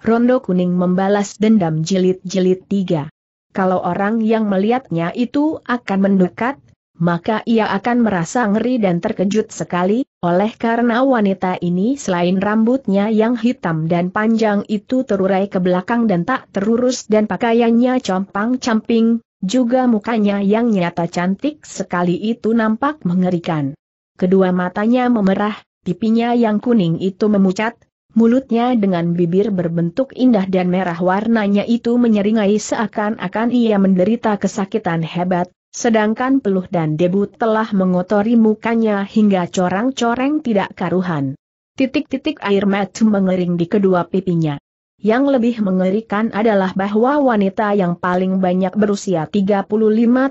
Rondo Kuning membalas dendam jilid-jilid tiga. Kalau orang yang melihatnya itu akan mendekat, maka ia akan merasa ngeri dan terkejut sekali, oleh karena wanita ini selain rambutnya yang hitam dan panjang itu terurai ke belakang dan tak terurus dan pakaiannya compang-camping, juga mukanya yang nyata cantik sekali itu nampak mengerikan. Kedua matanya memerah, pipinya yang kuning itu memucat, Mulutnya dengan bibir berbentuk indah dan merah warnanya itu menyeringai seakan-akan ia menderita kesakitan hebat, sedangkan peluh dan debu telah mengotori mukanya hingga corang-coreng tidak karuhan. Titik-titik air mata mengering di kedua pipinya. Yang lebih mengerikan adalah bahwa wanita yang paling banyak berusia 35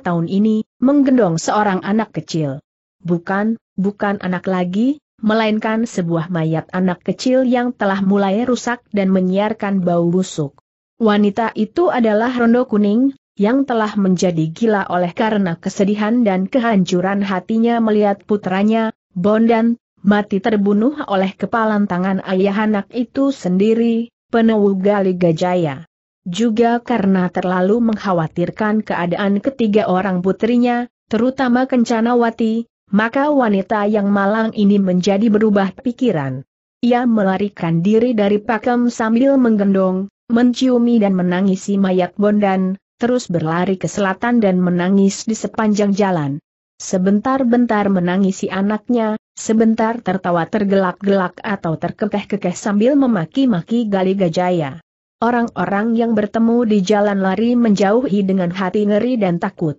tahun ini, menggendong seorang anak kecil. Bukan, bukan anak lagi, melainkan sebuah mayat anak kecil yang telah mulai rusak dan menyiarkan bau busuk. Wanita itu adalah Rondo Kuning, yang telah menjadi gila oleh karena kesedihan dan kehancuran hatinya melihat putranya, Bondan, mati terbunuh oleh kepalan tangan ayah anak itu sendiri, penewu Gali Gajaya. Juga karena terlalu mengkhawatirkan keadaan ketiga orang putrinya, terutama Kencanawati, maka wanita yang malang ini menjadi berubah pikiran. Ia melarikan diri dari pakem sambil menggendong, menciumi dan menangisi mayat bondan, terus berlari ke selatan dan menangis di sepanjang jalan. Sebentar-bentar menangisi anaknya, sebentar tertawa tergelak-gelak atau terkekeh-kekeh sambil memaki-maki Gali Gajaya. Orang-orang yang bertemu di jalan lari menjauhi dengan hati ngeri dan takut.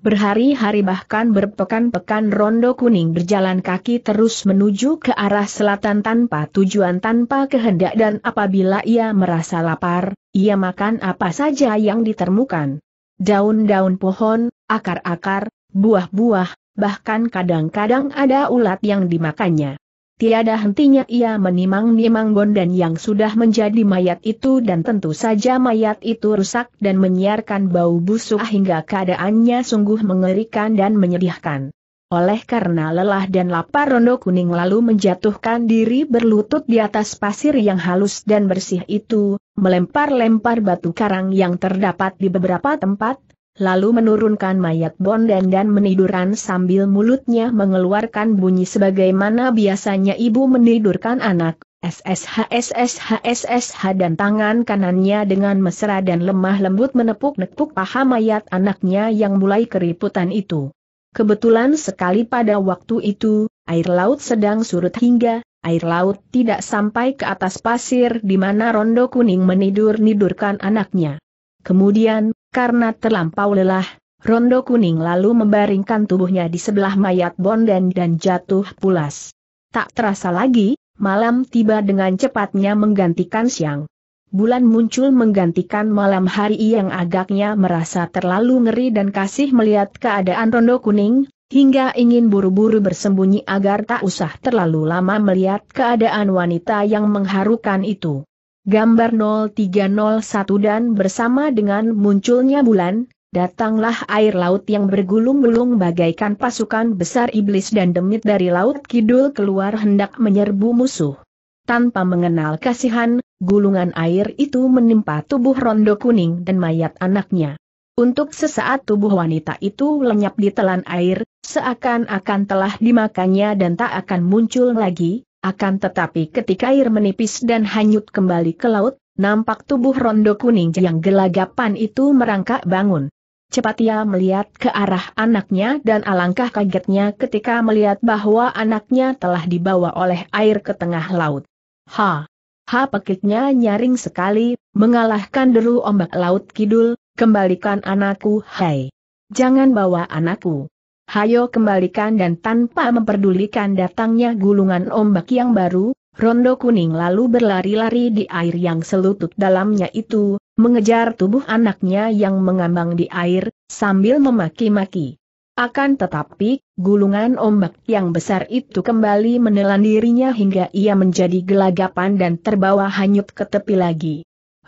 Berhari-hari bahkan berpekan-pekan Rondo Kuning berjalan kaki terus menuju ke arah selatan tanpa tujuan tanpa kehendak dan apabila ia merasa lapar, ia makan apa saja yang ditemukan. Daun-daun pohon, akar-akar, buah-buah, bahkan kadang-kadang ada ulat yang dimakannya. Tiada hentinya ia menimang-nimang bondan yang sudah menjadi mayat itu dan tentu saja mayat itu rusak dan menyiarkan bau busuk hingga keadaannya sungguh mengerikan dan menyedihkan. Oleh karena lelah dan lapar Rondo Kuning lalu menjatuhkan diri berlutut di atas pasir yang halus dan bersih itu, melempar-lempar batu karang yang terdapat di beberapa tempat, lalu menurunkan mayat Bondan dan meniduran sambil mulutnya mengeluarkan bunyi sebagaimana biasanya ibu menidurkan anak, SSH SSH SSH dan tangan kanannya dengan mesra dan lemah lembut menepuk-nepuk paha mayat anaknya yang mulai keriputan itu. Kebetulan sekali pada waktu itu, air laut sedang surut hingga air laut tidak sampai ke atas pasir di mana Rondo Kuning menidur-nidurkan anaknya. Kemudian, karena terlampau lelah, Rondo Kuning lalu membaringkan tubuhnya di sebelah mayat Bondan dan jatuh pulas. Tak terasa lagi, malam tiba dengan cepatnya menggantikan siang. Bulan muncul menggantikan malam hari yang agaknya merasa terlalu ngeri dan kasih melihat keadaan Rondo Kuning, hingga ingin buru-buru bersembunyi agar tak usah terlalu lama melihat keadaan wanita yang mengharukan itu. Gambar 0301 dan bersama dengan munculnya bulan, datanglah air laut yang bergulung-gulung bagaikan pasukan besar iblis dan demit dari laut kidul keluar hendak menyerbu musuh. Tanpa mengenal kasihan, gulungan air itu menimpa tubuh rondo kuning dan mayat anaknya. Untuk sesaat tubuh wanita itu lenyap di telan air, seakan-akan telah dimakannya dan tak akan muncul lagi, akan tetapi ketika air menipis dan hanyut kembali ke laut, nampak tubuh rondo kuning yang gelagapan itu merangkak bangun. Cepat ia melihat ke arah anaknya dan alangkah kagetnya ketika melihat bahwa anaknya telah dibawa oleh air ke tengah laut. Ha! Ha pekiknya nyaring sekali, mengalahkan deru ombak laut kidul, kembalikan anakku hai! Jangan bawa anakku! hayo kembalikan dan tanpa memperdulikan datangnya gulungan ombak yang baru, Rondo Kuning lalu berlari-lari di air yang selutut dalamnya itu, mengejar tubuh anaknya yang mengambang di air, sambil memaki-maki. Akan tetapi, gulungan ombak yang besar itu kembali menelan dirinya hingga ia menjadi gelagapan dan terbawa hanyut ke tepi lagi.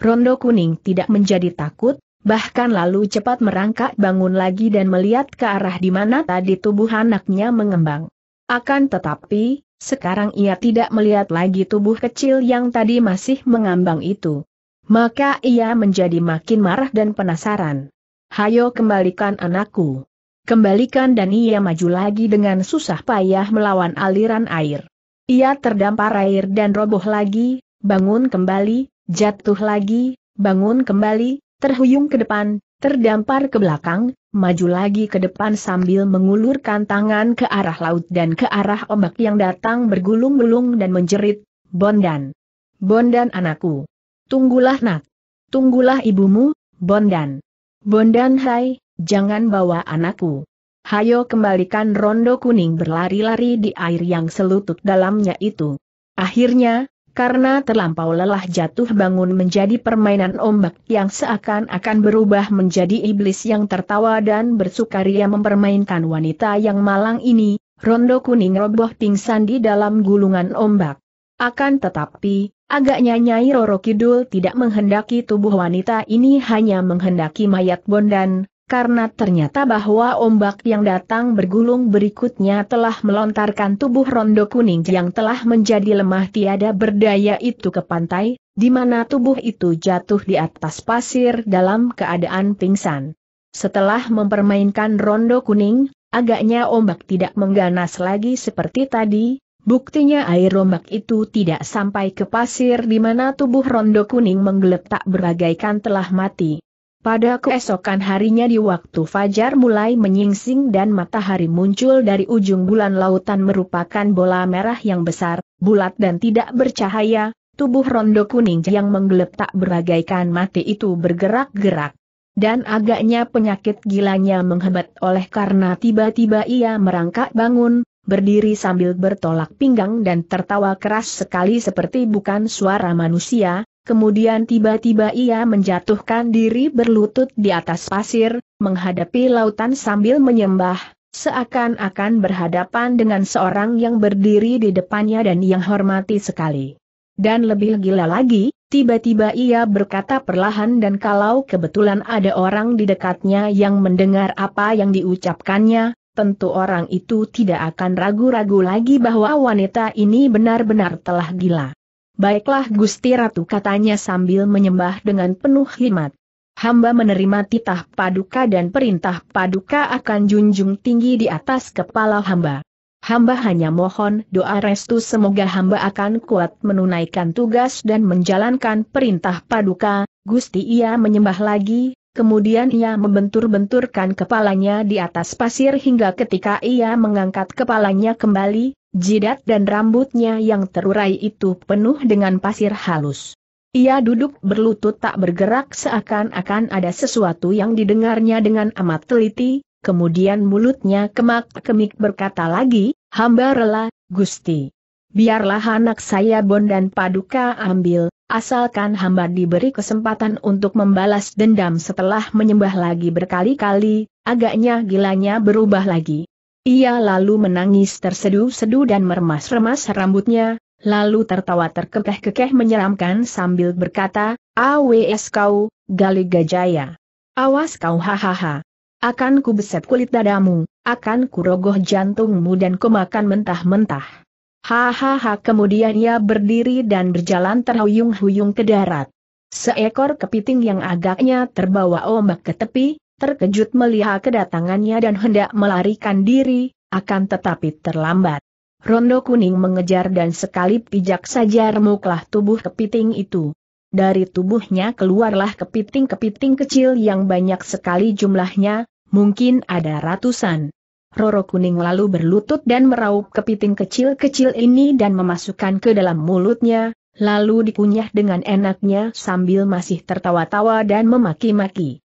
Rondo Kuning tidak menjadi takut, bahkan lalu cepat merangkak bangun lagi dan melihat ke arah di mana tadi tubuh anaknya mengembang. Akan tetapi, sekarang ia tidak melihat lagi tubuh kecil yang tadi masih mengambang itu. Maka ia menjadi makin marah dan penasaran. Hayo kembalikan anakku. Kembalikan dan ia maju lagi dengan susah payah melawan aliran air. Ia terdampar air dan roboh lagi, bangun kembali, jatuh lagi, bangun kembali, terhuyung ke depan, terdampar ke belakang, maju lagi ke depan sambil mengulurkan tangan ke arah laut dan ke arah ombak yang datang bergulung-gulung dan menjerit, Bondan. Bondan anakku. Tunggulah nak. Tunggulah ibumu, Bondan. Bondan hai, jangan bawa anakku. Hayo kembalikan rondo kuning berlari-lari di air yang selutut dalamnya itu. Akhirnya, karena terlampau lelah jatuh bangun menjadi permainan ombak yang seakan-akan berubah menjadi iblis yang tertawa dan bersukaria mempermainkan wanita yang malang ini, Rondo Kuning roboh pingsan di dalam gulungan ombak. Akan tetapi, agaknya Nyai Roro Kidul tidak menghendaki tubuh wanita ini hanya menghendaki mayat bondan, karena ternyata bahwa ombak yang datang bergulung berikutnya telah melontarkan tubuh rondo kuning yang telah menjadi lemah tiada berdaya itu ke pantai, di mana tubuh itu jatuh di atas pasir dalam keadaan pingsan. Setelah mempermainkan rondo kuning, agaknya ombak tidak mengganas lagi seperti tadi, Buktinya air ombak itu tidak sampai ke pasir di mana tubuh rondo kuning menggeletak berbagaikan telah mati. Pada keesokan harinya di waktu fajar mulai menyingsing dan matahari muncul dari ujung bulan lautan merupakan bola merah yang besar, bulat dan tidak bercahaya, tubuh rondo kuning yang menggeletak beragaikan mati itu bergerak-gerak. Dan agaknya penyakit gilanya menghebat oleh karena tiba-tiba ia merangkak bangun, berdiri sambil bertolak pinggang dan tertawa keras sekali seperti bukan suara manusia, Kemudian tiba-tiba ia menjatuhkan diri berlutut di atas pasir, menghadapi lautan sambil menyembah, seakan-akan berhadapan dengan seorang yang berdiri di depannya dan yang hormati sekali. Dan lebih gila lagi, tiba-tiba ia berkata perlahan dan kalau kebetulan ada orang di dekatnya yang mendengar apa yang diucapkannya, tentu orang itu tidak akan ragu-ragu lagi bahwa wanita ini benar-benar telah gila. Baiklah Gusti Ratu katanya sambil menyembah dengan penuh hikmat. Hamba menerima titah paduka dan perintah paduka akan junjung tinggi di atas kepala hamba. Hamba hanya mohon doa restu semoga hamba akan kuat menunaikan tugas dan menjalankan perintah paduka, Gusti ia menyembah lagi, kemudian ia membentur-benturkan kepalanya di atas pasir hingga ketika ia mengangkat kepalanya kembali, Jidat dan rambutnya yang terurai itu penuh dengan pasir halus. Ia duduk berlutut tak bergerak seakan-akan ada sesuatu yang didengarnya dengan amat teliti, kemudian mulutnya kemak-kemik berkata lagi, hamba rela, Gusti. Biarlah anak saya Bon dan Paduka ambil, asalkan hamba diberi kesempatan untuk membalas dendam setelah menyembah lagi berkali-kali, agaknya gilanya berubah lagi. Ia lalu menangis tersedu-sedu dan meremas-remas rambutnya, lalu tertawa terkekeh-kekeh menyeramkan sambil berkata, Aws kau, gali gajaya. Awas kau hahaha. Akan ku beset kulit dadamu, akan ku rogoh jantungmu dan ku makan mentah-mentah. Hahaha kemudian ia berdiri dan berjalan terhuyung-huyung ke darat. Seekor kepiting yang agaknya terbawa ombak ke tepi, terkejut melihat kedatangannya dan hendak melarikan diri, akan tetapi terlambat. Rondo kuning mengejar dan sekali pijak saja remuklah tubuh kepiting itu. Dari tubuhnya keluarlah kepiting-kepiting kecil yang banyak sekali jumlahnya, mungkin ada ratusan. Roro kuning lalu berlutut dan meraup kepiting kecil-kecil ini dan memasukkan ke dalam mulutnya, lalu dikunyah dengan enaknya sambil masih tertawa-tawa dan memaki-maki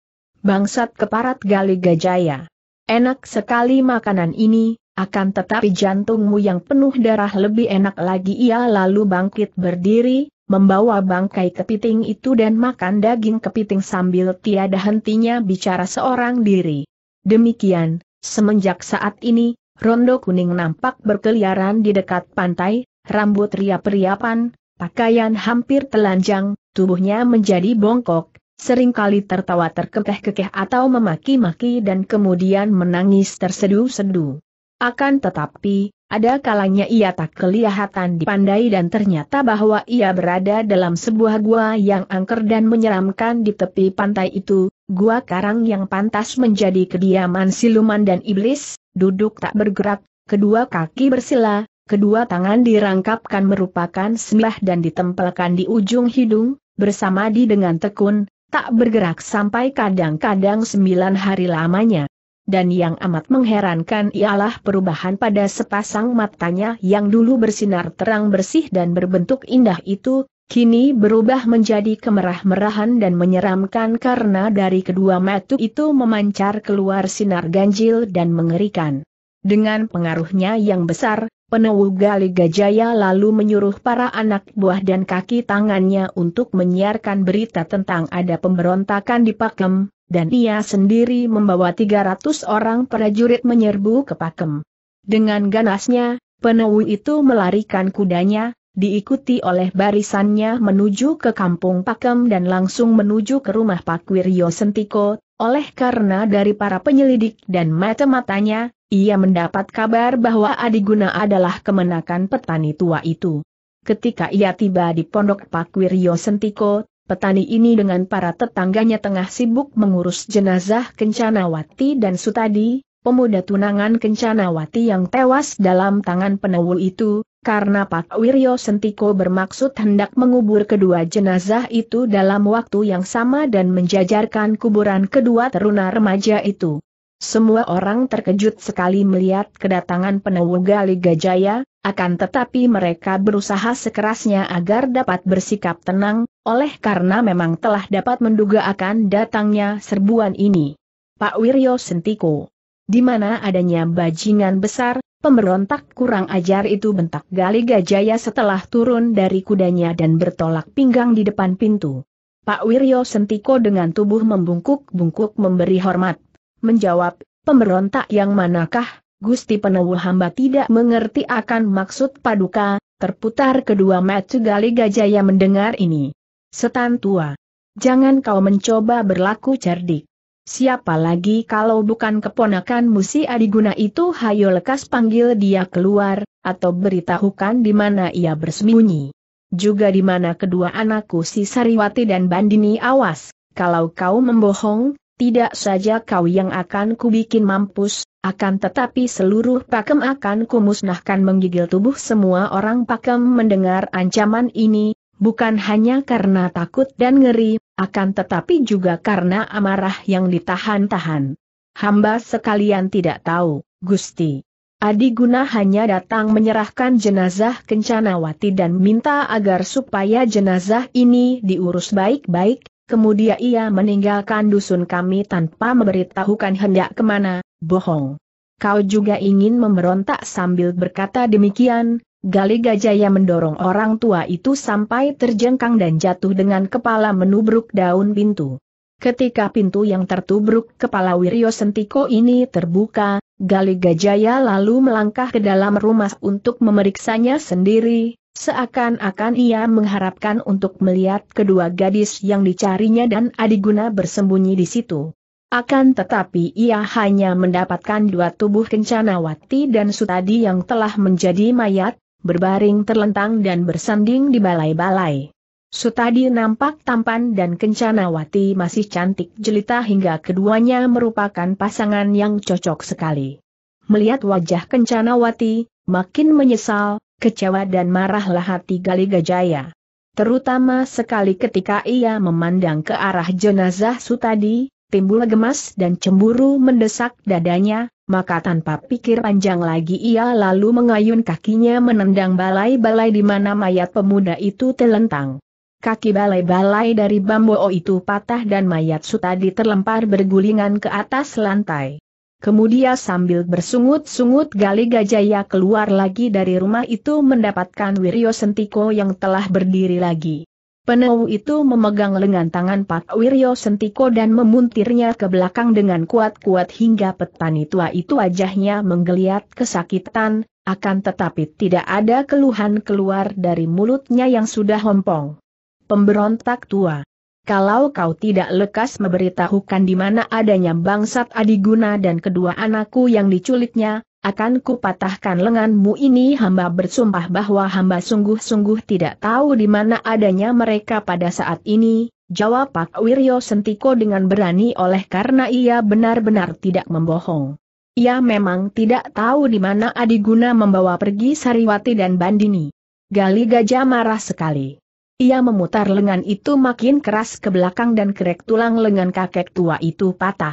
bangsat keparat gali gajaya. Enak sekali makanan ini, akan tetapi jantungmu yang penuh darah lebih enak lagi ia lalu bangkit berdiri, membawa bangkai kepiting itu dan makan daging kepiting sambil tiada hentinya bicara seorang diri. Demikian, semenjak saat ini, Rondo kuning nampak berkeliaran di dekat pantai, rambut riap-riapan, pakaian hampir telanjang, tubuhnya menjadi bongkok, Seringkali tertawa terkekeh-kekeh atau memaki-maki dan kemudian menangis tersedu-sedu. Akan tetapi, ada kalanya ia tak kelihatan dipandai dan ternyata bahwa ia berada dalam sebuah gua yang angker dan menyeramkan di tepi pantai itu, gua karang yang pantas menjadi kediaman siluman dan iblis, duduk tak bergerak, kedua kaki bersila, kedua tangan dirangkapkan merupakan sembah dan ditempelkan di ujung hidung, bersama di dengan tekun, tak bergerak sampai kadang-kadang sembilan hari lamanya. Dan yang amat mengherankan ialah perubahan pada sepasang matanya yang dulu bersinar terang bersih dan berbentuk indah itu, kini berubah menjadi kemerah-merahan dan menyeramkan karena dari kedua mata itu memancar keluar sinar ganjil dan mengerikan. Dengan pengaruhnya yang besar, Penewu Gali Gajaya lalu menyuruh para anak buah dan kaki tangannya untuk menyiarkan berita tentang ada pemberontakan di Pakem, dan ia sendiri membawa 300 orang prajurit menyerbu ke Pakem. Dengan ganasnya, penewu itu melarikan kudanya, diikuti oleh barisannya menuju ke kampung Pakem dan langsung menuju ke rumah Pak Wiryo Sentiko, oleh karena dari para penyelidik dan mata-matanya, ia mendapat kabar bahwa Adiguna adalah kemenakan petani tua itu. Ketika ia tiba di pondok Pak Wiryo Sentiko, petani ini dengan para tetangganya tengah sibuk mengurus jenazah Kencanawati dan Sutadi, pemuda tunangan Kencanawati yang tewas dalam tangan penewul itu, karena Pak Wiryo Sentiko bermaksud hendak mengubur kedua jenazah itu dalam waktu yang sama dan menjajarkan kuburan kedua teruna remaja itu. Semua orang terkejut sekali melihat kedatangan penunggu Gali Gajaya, akan tetapi mereka berusaha sekerasnya agar dapat bersikap tenang, oleh karena memang telah dapat menduga akan datangnya serbuan ini. Pak Wiryo Sentiko. Di mana adanya bajingan besar, pemberontak kurang ajar itu bentak Gali Gajaya setelah turun dari kudanya dan bertolak pinggang di depan pintu. Pak Wiryo Sentiko dengan tubuh membungkuk-bungkuk memberi hormat menjawab, pemberontak yang manakah? Gusti Penewu hamba tidak mengerti akan maksud paduka, terputar kedua metu Gali Gajaya mendengar ini. Setan tua. Jangan kau mencoba berlaku cerdik. Siapa lagi kalau bukan keponakan Musi Adiguna itu hayo lekas panggil dia keluar, atau beritahukan di mana ia bersembunyi. Juga di mana kedua anakku si Sariwati dan Bandini awas, kalau kau membohong, tidak saja kau yang akan kubikin mampus, akan tetapi seluruh pakem akan kumusnahkan menggigil tubuh semua orang pakem mendengar ancaman ini, bukan hanya karena takut dan ngeri, akan tetapi juga karena amarah yang ditahan-tahan. Hamba sekalian tidak tahu, Gusti. Adi Adiguna hanya datang menyerahkan jenazah Kencanawati dan minta agar supaya jenazah ini diurus baik-baik, kemudian ia meninggalkan dusun kami tanpa memberitahukan hendak kemana, bohong. Kau juga ingin memberontak sambil berkata demikian, Gali Gajaya mendorong orang tua itu sampai terjengkang dan jatuh dengan kepala menubruk daun pintu. Ketika pintu yang tertubruk kepala Wirio Sentiko ini terbuka, Gali Gajaya lalu melangkah ke dalam rumah untuk memeriksanya sendiri, seakan-akan ia mengharapkan untuk melihat kedua gadis yang dicarinya dan Adiguna bersembunyi di situ. Akan tetapi ia hanya mendapatkan dua tubuh Kencana Wati dan Sutadi yang telah menjadi mayat, berbaring terlentang dan bersanding di balai-balai. Sutadi nampak tampan dan Kencana Wati masih cantik jelita hingga keduanya merupakan pasangan yang cocok sekali. Melihat wajah Kencana Wati, makin menyesal, kecewa dan marahlah hati Gali Gajaya. Terutama sekali ketika ia memandang ke arah jenazah Sutadi, timbul gemas dan cemburu mendesak dadanya, maka tanpa pikir panjang lagi ia lalu mengayun kakinya menendang balai-balai di mana mayat pemuda itu telentang. Kaki balai-balai dari o itu patah dan mayat Sutadi terlempar bergulingan ke atas lantai. Kemudian sambil bersungut-sungut Gali Gajaya keluar lagi dari rumah itu mendapatkan Wiryo Sentiko yang telah berdiri lagi. Penuh itu memegang lengan tangan Pak Wiryo Sentiko dan memuntirnya ke belakang dengan kuat-kuat hingga petani tua itu wajahnya menggeliat kesakitan, akan tetapi tidak ada keluhan keluar dari mulutnya yang sudah hompong pemberontak tua. Kalau kau tidak lekas memberitahukan di mana adanya bangsat Adiguna dan kedua anakku yang diculiknya, akan kupatahkan lenganmu ini hamba bersumpah bahwa hamba sungguh-sungguh tidak tahu di mana adanya mereka pada saat ini, jawab Pak Wiryo Sentiko dengan berani oleh karena ia benar-benar tidak membohong. Ia memang tidak tahu di mana Adiguna membawa pergi Sariwati dan Bandini. Gali Gajah marah sekali. Ia memutar lengan itu makin keras ke belakang dan kerek tulang lengan kakek tua itu patah.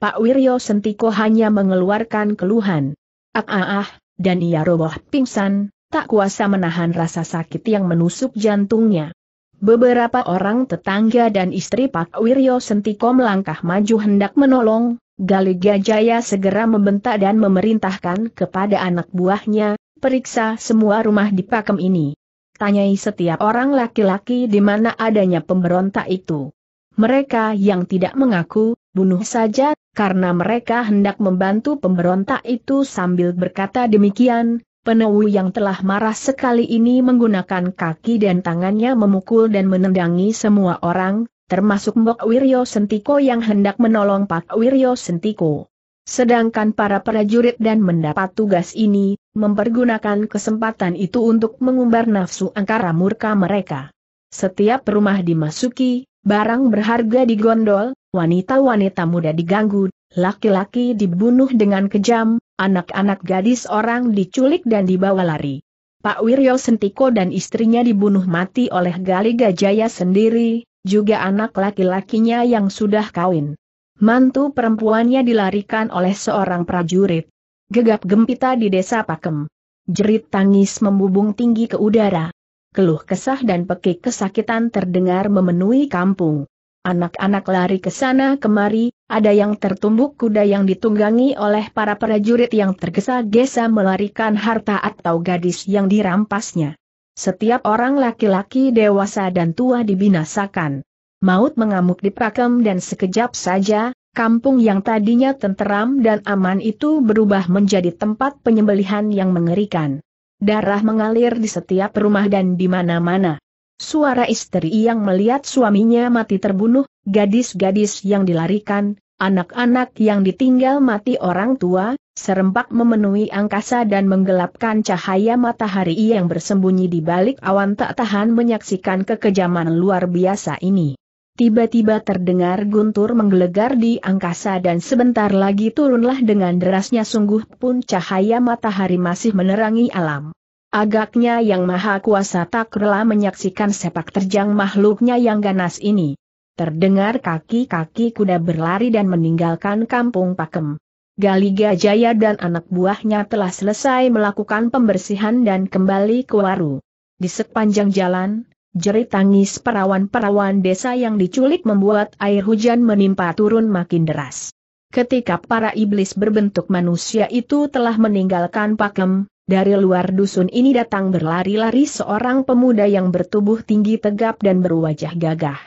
Pak Wiryo Sentiko hanya mengeluarkan keluhan. Ah ah ah, dan ia roboh pingsan, tak kuasa menahan rasa sakit yang menusuk jantungnya. Beberapa orang tetangga dan istri Pak Wiryo Sentiko melangkah maju hendak menolong, Gali Gajaya segera membentak dan memerintahkan kepada anak buahnya, periksa semua rumah di pakem ini tanyai setiap orang laki-laki di mana adanya pemberontak itu. Mereka yang tidak mengaku, bunuh saja, karena mereka hendak membantu pemberontak itu sambil berkata demikian, Penuh yang telah marah sekali ini menggunakan kaki dan tangannya memukul dan menendangi semua orang, termasuk Mbok Wiryo Sentiko yang hendak menolong Pak Wiryo Sentiko. Sedangkan para prajurit dan mendapat tugas ini, mempergunakan kesempatan itu untuk mengumbar nafsu angkara murka mereka. Setiap rumah dimasuki, barang berharga digondol, wanita-wanita muda diganggu, laki-laki dibunuh dengan kejam, anak-anak gadis orang diculik dan dibawa lari. Pak Wiryo Sentiko dan istrinya dibunuh mati oleh Gali Gajaya sendiri, juga anak laki-lakinya yang sudah kawin. Mantu perempuannya dilarikan oleh seorang prajurit. Gegap gempita di desa Pakem. Jerit tangis membubung tinggi ke udara. Keluh kesah dan pekik kesakitan terdengar memenuhi kampung. Anak-anak lari ke sana kemari, ada yang tertumbuk kuda yang ditunggangi oleh para prajurit yang tergesa-gesa melarikan harta atau gadis yang dirampasnya. Setiap orang laki-laki dewasa dan tua dibinasakan. Maut mengamuk di pakem dan sekejap saja, kampung yang tadinya tenteram dan aman itu berubah menjadi tempat penyembelihan yang mengerikan. Darah mengalir di setiap rumah dan di mana-mana. Suara istri yang melihat suaminya mati terbunuh, gadis-gadis yang dilarikan, anak-anak yang ditinggal mati orang tua, serempak memenuhi angkasa dan menggelapkan cahaya matahari yang bersembunyi di balik awan tak tahan menyaksikan kekejaman luar biasa ini. Tiba-tiba terdengar guntur menggelegar di angkasa dan sebentar lagi turunlah dengan derasnya sungguh pun cahaya matahari masih menerangi alam. Agaknya yang maha kuasa tak rela menyaksikan sepak terjang makhluknya yang ganas ini. Terdengar kaki-kaki kuda berlari dan meninggalkan kampung Pakem. Galiga Jaya dan anak buahnya telah selesai melakukan pembersihan dan kembali ke waru. Di sepanjang jalan, Jerit tangis perawan-perawan desa yang diculik membuat air hujan menimpa turun makin deras. Ketika para iblis berbentuk manusia itu telah meninggalkan pakem, dari luar dusun ini datang berlari-lari seorang pemuda yang bertubuh tinggi tegap dan berwajah gagah.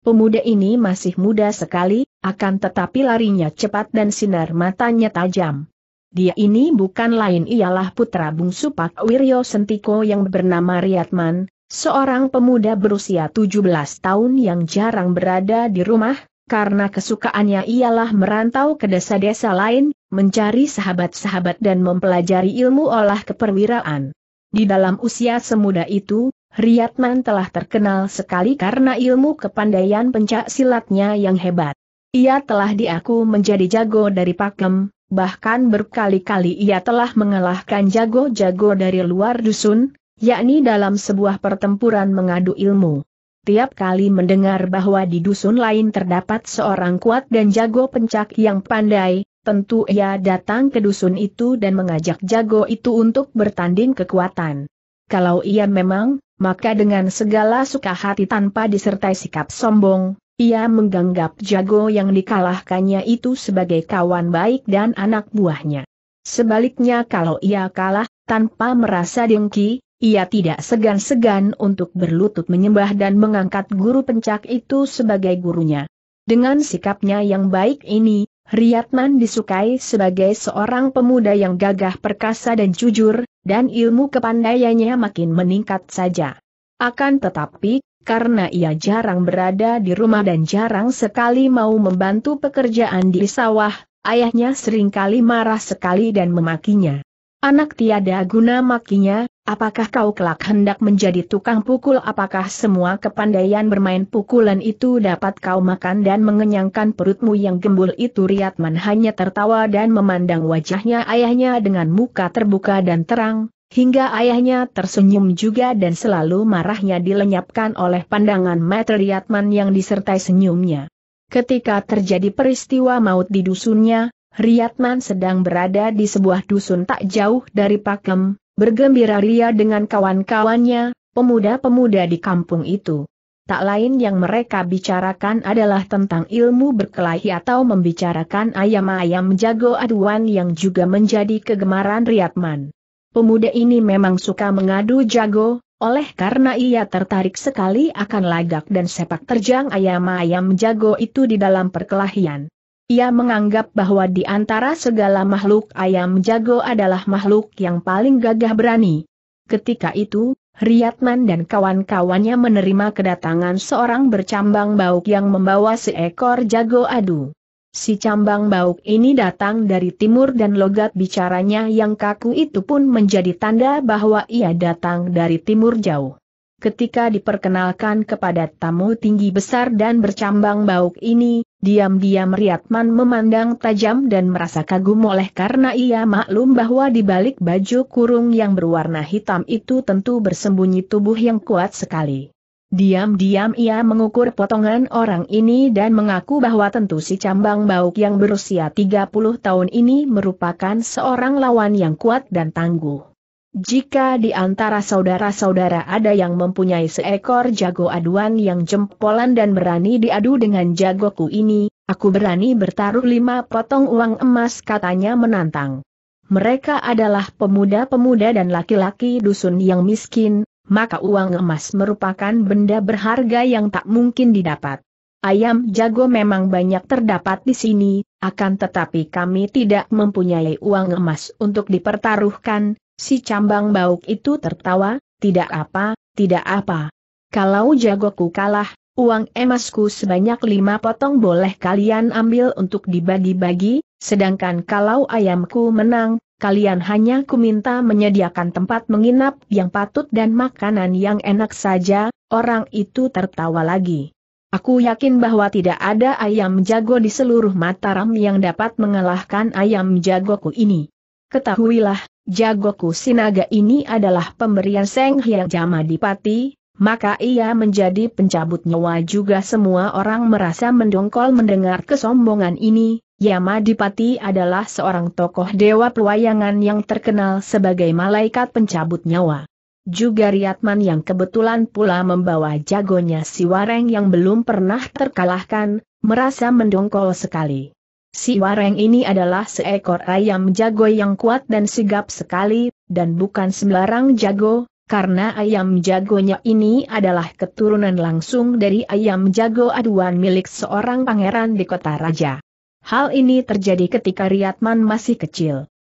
Pemuda ini masih muda sekali, akan tetapi larinya cepat dan sinar matanya tajam. Dia ini bukan lain ialah putra bungsu Pak Wiryo Sentiko yang bernama Riatman, Seorang pemuda berusia 17 tahun yang jarang berada di rumah, karena kesukaannya ialah merantau ke desa-desa lain, mencari sahabat-sahabat dan mempelajari ilmu olah keperwiraan. Di dalam usia semuda itu, Riyatman telah terkenal sekali karena ilmu kepandaian pencak silatnya yang hebat. Ia telah diaku menjadi jago dari pakem, bahkan berkali-kali ia telah mengalahkan jago-jago dari luar dusun, yakni dalam sebuah pertempuran mengadu ilmu. Tiap kali mendengar bahwa di dusun lain terdapat seorang kuat dan jago pencak yang pandai, tentu ia datang ke dusun itu dan mengajak jago itu untuk bertanding kekuatan. Kalau ia memang, maka dengan segala suka hati tanpa disertai sikap sombong, ia menganggap jago yang dikalahkannya itu sebagai kawan baik dan anak buahnya. Sebaliknya kalau ia kalah, tanpa merasa dengki, ia tidak segan-segan untuk berlutut menyembah dan mengangkat guru pencak itu sebagai gurunya. Dengan sikapnya yang baik ini, Riyatman disukai sebagai seorang pemuda yang gagah perkasa dan jujur, dan ilmu kepandaiannya makin meningkat saja. Akan tetapi, karena ia jarang berada di rumah dan jarang sekali mau membantu pekerjaan di sawah, ayahnya seringkali marah sekali dan memakinya. Anak tiada guna makinya, Apakah kau kelak hendak menjadi tukang pukul? Apakah semua kepandaian bermain pukulan itu dapat kau makan dan mengenyangkan perutmu yang gembul itu? Riatman hanya tertawa dan memandang wajahnya ayahnya dengan muka terbuka dan terang, hingga ayahnya tersenyum juga dan selalu marahnya dilenyapkan oleh pandangan mata Riatman yang disertai senyumnya. Ketika terjadi peristiwa maut di dusunnya, Riatman sedang berada di sebuah dusun tak jauh dari Pakem, Bergembira ria dengan kawan-kawannya, pemuda-pemuda di kampung itu. Tak lain yang mereka bicarakan adalah tentang ilmu berkelahi atau membicarakan ayam-ayam jago aduan yang juga menjadi kegemaran Riatman. Pemuda ini memang suka mengadu jago, oleh karena ia tertarik sekali akan lagak dan sepak terjang ayam-ayam jago itu di dalam perkelahian. Ia menganggap bahwa di antara segala makhluk ayam jago adalah makhluk yang paling gagah berani. Ketika itu, Riyatman dan kawan-kawannya menerima kedatangan seorang bercambang bauk yang membawa seekor jago adu. Si cambang bauk ini datang dari timur dan logat bicaranya yang kaku itu pun menjadi tanda bahwa ia datang dari timur jauh. Ketika diperkenalkan kepada tamu tinggi besar dan bercambang bauk ini, Diam-diam Riatman memandang tajam dan merasa kagum oleh karena ia maklum bahwa di balik baju kurung yang berwarna hitam itu tentu bersembunyi tubuh yang kuat sekali. Diam-diam ia mengukur potongan orang ini dan mengaku bahwa tentu si Cambang Bauk yang berusia 30 tahun ini merupakan seorang lawan yang kuat dan tangguh. Jika di antara saudara-saudara ada yang mempunyai seekor jago aduan yang jempolan dan berani diadu dengan jagoku ini, aku berani bertaruh lima potong uang emas katanya menantang. Mereka adalah pemuda-pemuda dan laki-laki dusun yang miskin, maka uang emas merupakan benda berharga yang tak mungkin didapat. Ayam jago memang banyak terdapat di sini, akan tetapi kami tidak mempunyai uang emas untuk dipertaruhkan, Si cambang bauk itu tertawa, tidak apa, tidak apa. Kalau jagoku kalah, uang emasku sebanyak lima potong boleh kalian ambil untuk dibagi-bagi, sedangkan kalau ayamku menang, kalian hanya kuminta menyediakan tempat menginap yang patut dan makanan yang enak saja, orang itu tertawa lagi. Aku yakin bahwa tidak ada ayam jago di seluruh Mataram yang dapat mengalahkan ayam jagoku ini. Ketahuilah, jagoku sinaga ini adalah pemberian Seng Hyang Dipati, maka ia menjadi pencabut nyawa juga semua orang merasa mendongkol mendengar kesombongan ini, Dipati adalah seorang tokoh dewa pewayangan yang terkenal sebagai malaikat pencabut nyawa. Juga Riatman yang kebetulan pula membawa jagonya Siwareng yang belum pernah terkalahkan, merasa mendongkol sekali. Si Wareng ini adalah seekor ayam jago yang kuat dan sigap sekali, dan bukan sembarang jago, karena ayam jagonya ini adalah keturunan langsung dari ayam jago aduan milik seorang pangeran di kota raja. Hal ini terjadi ketika Riatman masih kecil.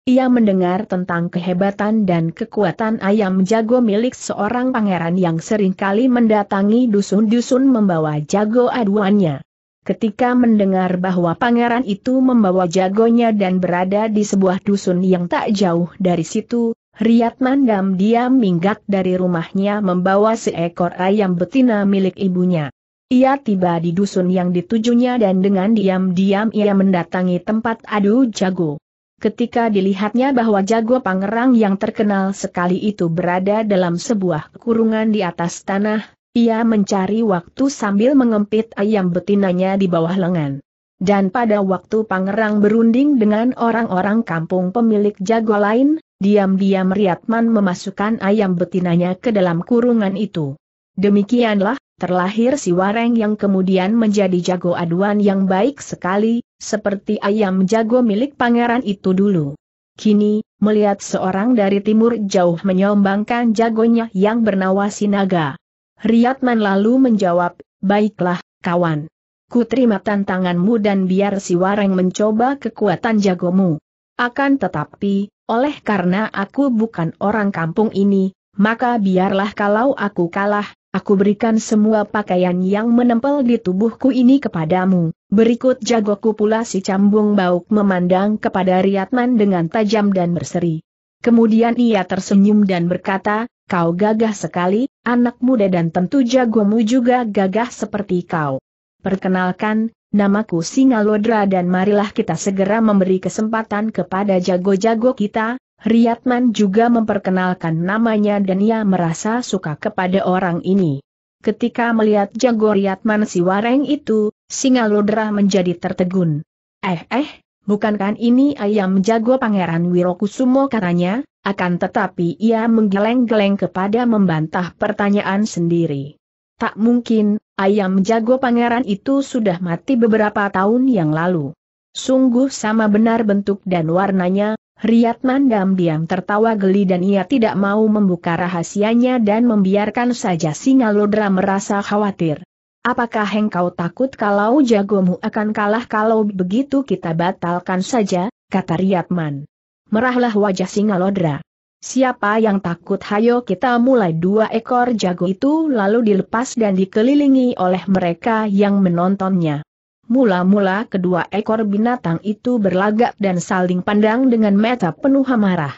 Ia mendengar tentang kehebatan dan kekuatan ayam jago milik seorang pangeran yang seringkali mendatangi dusun-dusun membawa jago aduannya. Ketika mendengar bahwa pangeran itu membawa jagonya dan berada di sebuah dusun yang tak jauh dari situ, Riyad Mandam diam minggat dari rumahnya membawa seekor ayam betina milik ibunya. Ia tiba di dusun yang ditujunya dan dengan diam-diam ia mendatangi tempat adu jago. Ketika dilihatnya bahwa jago pangerang yang terkenal sekali itu berada dalam sebuah kurungan di atas tanah, ia mencari waktu sambil mengempit ayam betinanya di bawah lengan. Dan pada waktu Pangerang berunding dengan orang-orang kampung pemilik jago lain, diam-diam Riatman memasukkan ayam betinanya ke dalam kurungan itu. Demikianlah, terlahir si Wareng yang kemudian menjadi jago aduan yang baik sekali, seperti ayam jago milik pangeran itu dulu. Kini, melihat seorang dari timur jauh menyombangkan jagonya yang bernama Sinaga. Riyadman lalu menjawab, baiklah, kawan. Ku terima tantanganmu dan biar si Wareng mencoba kekuatan jagomu. Akan tetapi, oleh karena aku bukan orang kampung ini, maka biarlah kalau aku kalah, aku berikan semua pakaian yang menempel di tubuhku ini kepadamu. Berikut jagoku pula si cambung bauk memandang kepada Riyadman dengan tajam dan berseri. Kemudian ia tersenyum dan berkata, kau gagah sekali, anak muda dan tentu jagomu juga gagah seperti kau. Perkenalkan, namaku Singalodra dan marilah kita segera memberi kesempatan kepada jago-jago kita, Riyatman juga memperkenalkan namanya dan ia merasa suka kepada orang ini. Ketika melihat jago Riyatman si Wareng itu, Singalodra menjadi tertegun. Eh eh, Bukankah ini ayam jago Pangeran Wirokusumo katanya, akan tetapi ia menggeleng-geleng kepada membantah pertanyaan sendiri. Tak mungkin, ayam jago pangeran itu sudah mati beberapa tahun yang lalu. Sungguh sama benar bentuk dan warnanya, Riyatman Mandam diam tertawa geli dan ia tidak mau membuka rahasianya dan membiarkan saja Singalodra merasa khawatir. Apakah engkau takut kalau jagomu akan kalah kalau begitu kita batalkan saja, kata Riatman. Merahlah wajah singa Singalodra. Siapa yang takut hayo kita mulai dua ekor jago itu lalu dilepas dan dikelilingi oleh mereka yang menontonnya. Mula-mula kedua ekor binatang itu berlagak dan saling pandang dengan mata penuh amarah.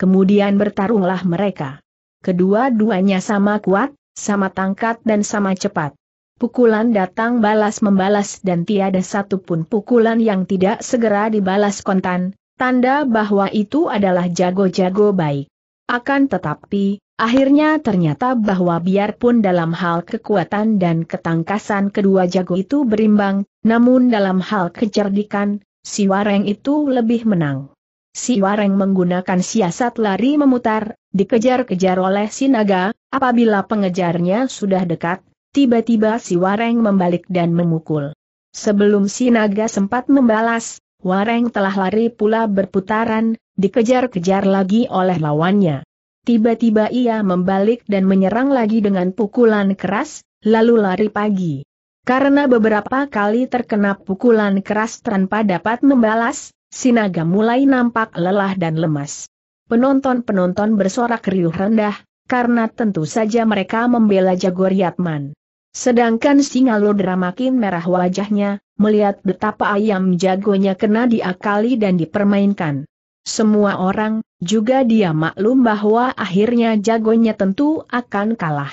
Kemudian bertarunglah mereka. Kedua-duanya sama kuat, sama tangkat dan sama cepat. Pukulan datang balas membalas dan tiada satupun pukulan yang tidak segera dibalas kontan, tanda bahwa itu adalah jago-jago baik. Akan tetapi, akhirnya ternyata bahwa biarpun dalam hal kekuatan dan ketangkasan kedua jago itu berimbang, namun dalam hal kecerdikan, si Wareng itu lebih menang. Si Wareng menggunakan siasat lari memutar, dikejar-kejar oleh si naga, apabila pengejarnya sudah dekat, Tiba-tiba si Wareng membalik dan memukul. Sebelum si naga sempat membalas, Wareng telah lari pula berputaran, dikejar-kejar lagi oleh lawannya. Tiba-tiba ia membalik dan menyerang lagi dengan pukulan keras, lalu lari pagi. Karena beberapa kali terkena pukulan keras tanpa dapat membalas, Sinaga mulai nampak lelah dan lemas. Penonton-penonton bersorak riuh rendah, karena tentu saja mereka membela jagoriatman. Sedangkan singa lodra makin merah wajahnya, melihat betapa ayam jagonya kena diakali dan dipermainkan. Semua orang, juga dia maklum bahwa akhirnya jagonya tentu akan kalah.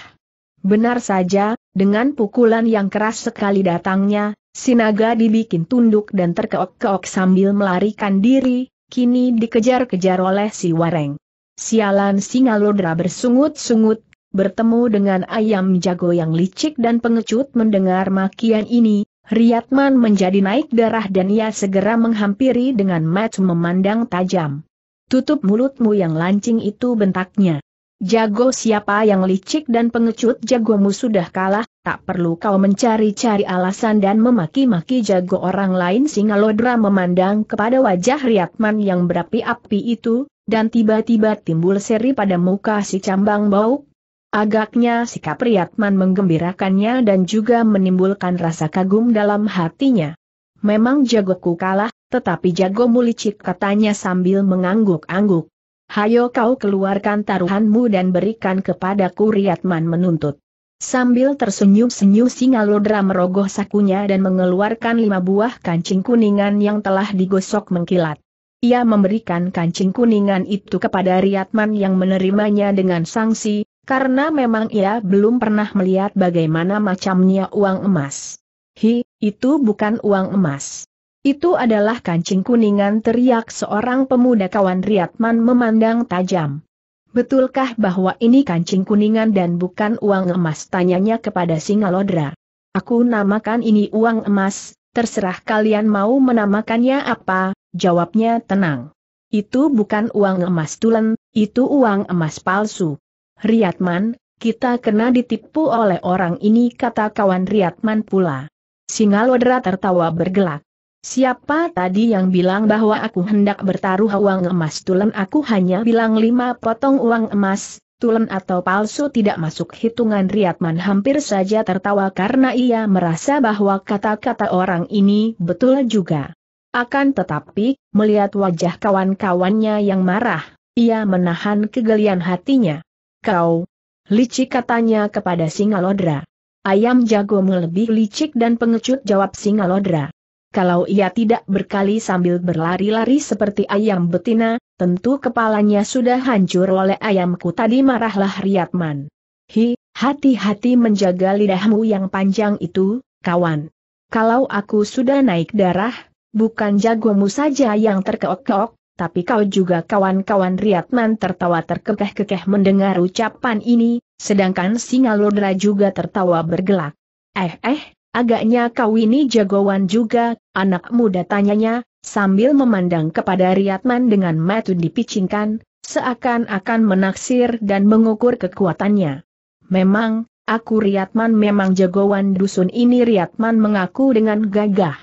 Benar saja, dengan pukulan yang keras sekali datangnya, Sinaga dibikin tunduk dan terkeok-keok sambil melarikan diri, kini dikejar-kejar oleh si Wareng. Sialan singa lodra bersungut-sungut, bertemu dengan ayam jago yang licik dan pengecut mendengar makian ini, Riyatman menjadi naik darah dan ia segera menghampiri dengan mata memandang tajam. Tutup mulutmu yang lancing itu bentaknya. Jago siapa yang licik dan pengecut jagomu sudah kalah, tak perlu kau mencari-cari alasan dan memaki-maki jago orang lain Singa Lodra memandang kepada wajah Riyatman yang berapi-api itu, dan tiba-tiba timbul seri pada muka si cambang bau, Agaknya sikap Riyatman menggembirakannya dan juga menimbulkan rasa kagum dalam hatinya. Memang jagoku kalah, tetapi jago mulicik katanya sambil mengangguk-angguk. Hayo kau keluarkan taruhanmu dan berikan kepadaku Riyatman menuntut. Sambil tersenyum-senyum Singalodra merogoh sakunya dan mengeluarkan lima buah kancing kuningan yang telah digosok mengkilat. Ia memberikan kancing kuningan itu kepada Riyatman yang menerimanya dengan sanksi, karena memang ia belum pernah melihat bagaimana macamnya uang emas. Hi, itu bukan uang emas. Itu adalah kancing kuningan teriak seorang pemuda kawan Riatman memandang tajam. Betulkah bahwa ini kancing kuningan dan bukan uang emas tanyanya kepada singa lodra. Aku namakan ini uang emas, terserah kalian mau menamakannya apa, jawabnya tenang. Itu bukan uang emas tulen, itu uang emas palsu. Riatman, kita kena ditipu oleh orang ini kata kawan Riatman pula. Singalodra tertawa bergelak. Siapa tadi yang bilang bahwa aku hendak bertaruh uang emas tulen aku hanya bilang lima potong uang emas, tulen atau palsu tidak masuk hitungan Riatman hampir saja tertawa karena ia merasa bahwa kata-kata orang ini betul juga. Akan tetapi, melihat wajah kawan-kawannya yang marah, ia menahan kegelian hatinya. Kau, licik katanya kepada singa lodra. Ayam jago lebih licik dan pengecut jawab singa lodra. Kalau ia tidak berkali sambil berlari-lari seperti ayam betina, tentu kepalanya sudah hancur oleh ayamku tadi marahlah Riyatman. Hi, hati-hati menjaga lidahmu yang panjang itu, kawan. Kalau aku sudah naik darah, bukan jagomu saja yang terkeok-keok, tapi kau juga kawan-kawan Riatman tertawa terkekeh-kekeh mendengar ucapan ini, sedangkan Singalodra juga tertawa bergelak. Eh eh, agaknya kau ini jagoan juga, anak muda tanyanya, sambil memandang kepada Riatman dengan mata dipicingkan, seakan-akan menaksir dan mengukur kekuatannya. Memang, aku Riatman memang jagoan dusun ini Riatman mengaku dengan gagah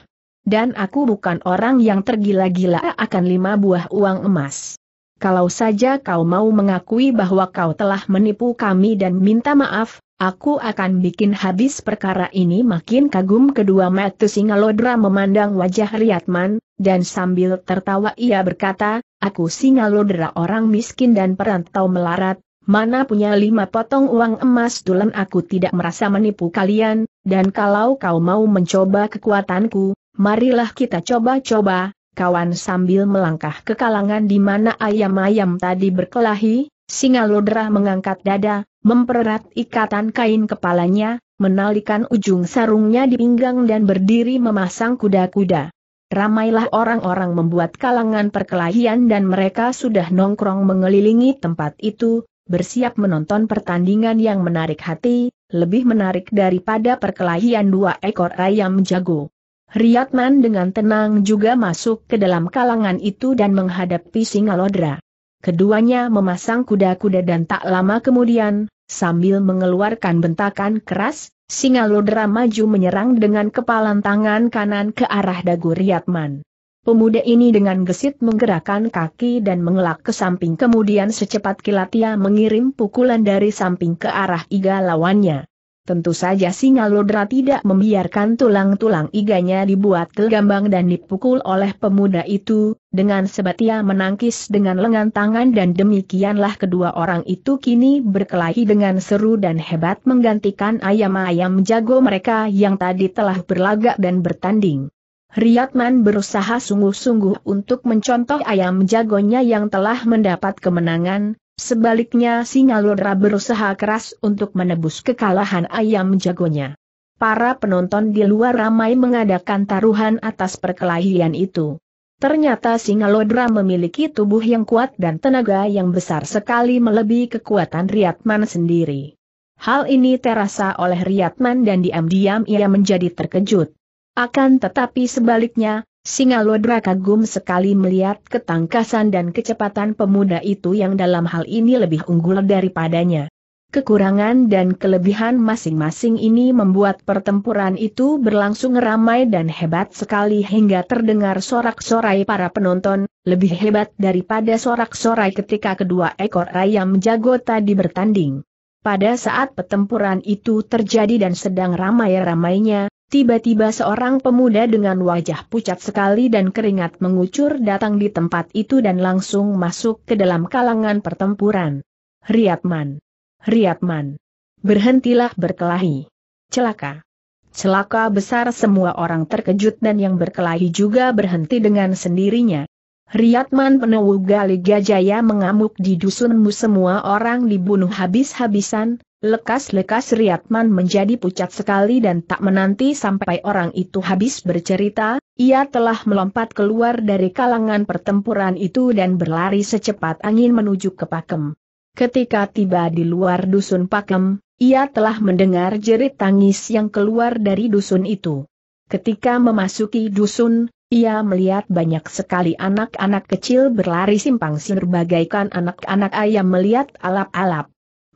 dan aku bukan orang yang tergila-gila akan lima buah uang emas. Kalau saja kau mau mengakui bahwa kau telah menipu kami dan minta maaf, aku akan bikin habis perkara ini makin kagum kedua mata Singalodra memandang wajah Riatman, dan sambil tertawa ia berkata, aku Singalodra orang miskin dan perantau melarat, mana punya lima potong uang emas tulen aku tidak merasa menipu kalian, dan kalau kau mau mencoba kekuatanku, Marilah kita coba-coba, kawan sambil melangkah ke kalangan di mana ayam-ayam tadi berkelahi, singa Singalodra mengangkat dada, mempererat ikatan kain kepalanya, menalikan ujung sarungnya di pinggang dan berdiri memasang kuda-kuda. Ramailah orang-orang membuat kalangan perkelahian dan mereka sudah nongkrong mengelilingi tempat itu, bersiap menonton pertandingan yang menarik hati, lebih menarik daripada perkelahian dua ekor ayam jago. Riyatman dengan tenang juga masuk ke dalam kalangan itu dan menghadapi Singalodra. Keduanya memasang kuda-kuda dan tak lama kemudian, sambil mengeluarkan bentakan keras, Singalodra maju menyerang dengan kepalan tangan kanan ke arah dagu Riyatman. Pemuda ini dengan gesit menggerakkan kaki dan mengelak ke samping kemudian secepat kilat ia mengirim pukulan dari samping ke arah iga lawannya. Tentu saja singa Singalodra tidak membiarkan tulang-tulang iganya dibuat tergambang dan dipukul oleh pemuda itu, dengan sebatia menangkis dengan lengan tangan dan demikianlah kedua orang itu kini berkelahi dengan seru dan hebat menggantikan ayam-ayam jago mereka yang tadi telah berlagak dan bertanding. Riyadman berusaha sungguh-sungguh untuk mencontoh ayam jagonya yang telah mendapat kemenangan, Sebaliknya singa Singalodra berusaha keras untuk menebus kekalahan ayam jagonya. Para penonton di luar ramai mengadakan taruhan atas perkelahian itu. Ternyata singa Singalodra memiliki tubuh yang kuat dan tenaga yang besar sekali melebihi kekuatan Riyadman sendiri. Hal ini terasa oleh Riyadman dan diam-diam ia menjadi terkejut. Akan tetapi sebaliknya, Singa Lodra kagum sekali melihat ketangkasan dan kecepatan pemuda itu yang dalam hal ini lebih unggul daripadanya. Kekurangan dan kelebihan masing-masing ini membuat pertempuran itu berlangsung ramai dan hebat sekali hingga terdengar sorak-sorai para penonton, lebih hebat daripada sorak-sorai ketika kedua ekor ayam jago tadi bertanding. Pada saat pertempuran itu terjadi dan sedang ramai-ramainya, Tiba-tiba seorang pemuda dengan wajah pucat sekali dan keringat mengucur datang di tempat itu dan langsung masuk ke dalam kalangan pertempuran. Riatman! Riatman! Berhentilah berkelahi! Celaka! Celaka besar semua orang terkejut dan yang berkelahi juga berhenti dengan sendirinya. Riatman Penewu Gali Gajaya mengamuk di dusunmu semua orang dibunuh habis-habisan, Lekas-lekas Riatman menjadi pucat sekali dan tak menanti sampai orang itu habis bercerita, ia telah melompat keluar dari kalangan pertempuran itu dan berlari secepat angin menuju ke Pakem. Ketika tiba di luar dusun Pakem, ia telah mendengar jerit tangis yang keluar dari dusun itu. Ketika memasuki dusun, ia melihat banyak sekali anak-anak kecil berlari simpang siur bagaikan anak-anak ayam melihat alap-alap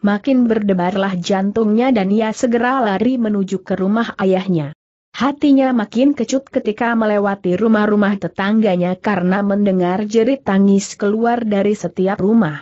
makin berdebarlah jantungnya dan ia segera lari menuju ke rumah ayahnya. Hatinya makin kecut ketika melewati rumah-rumah tetangganya karena mendengar jerit tangis keluar dari setiap rumah.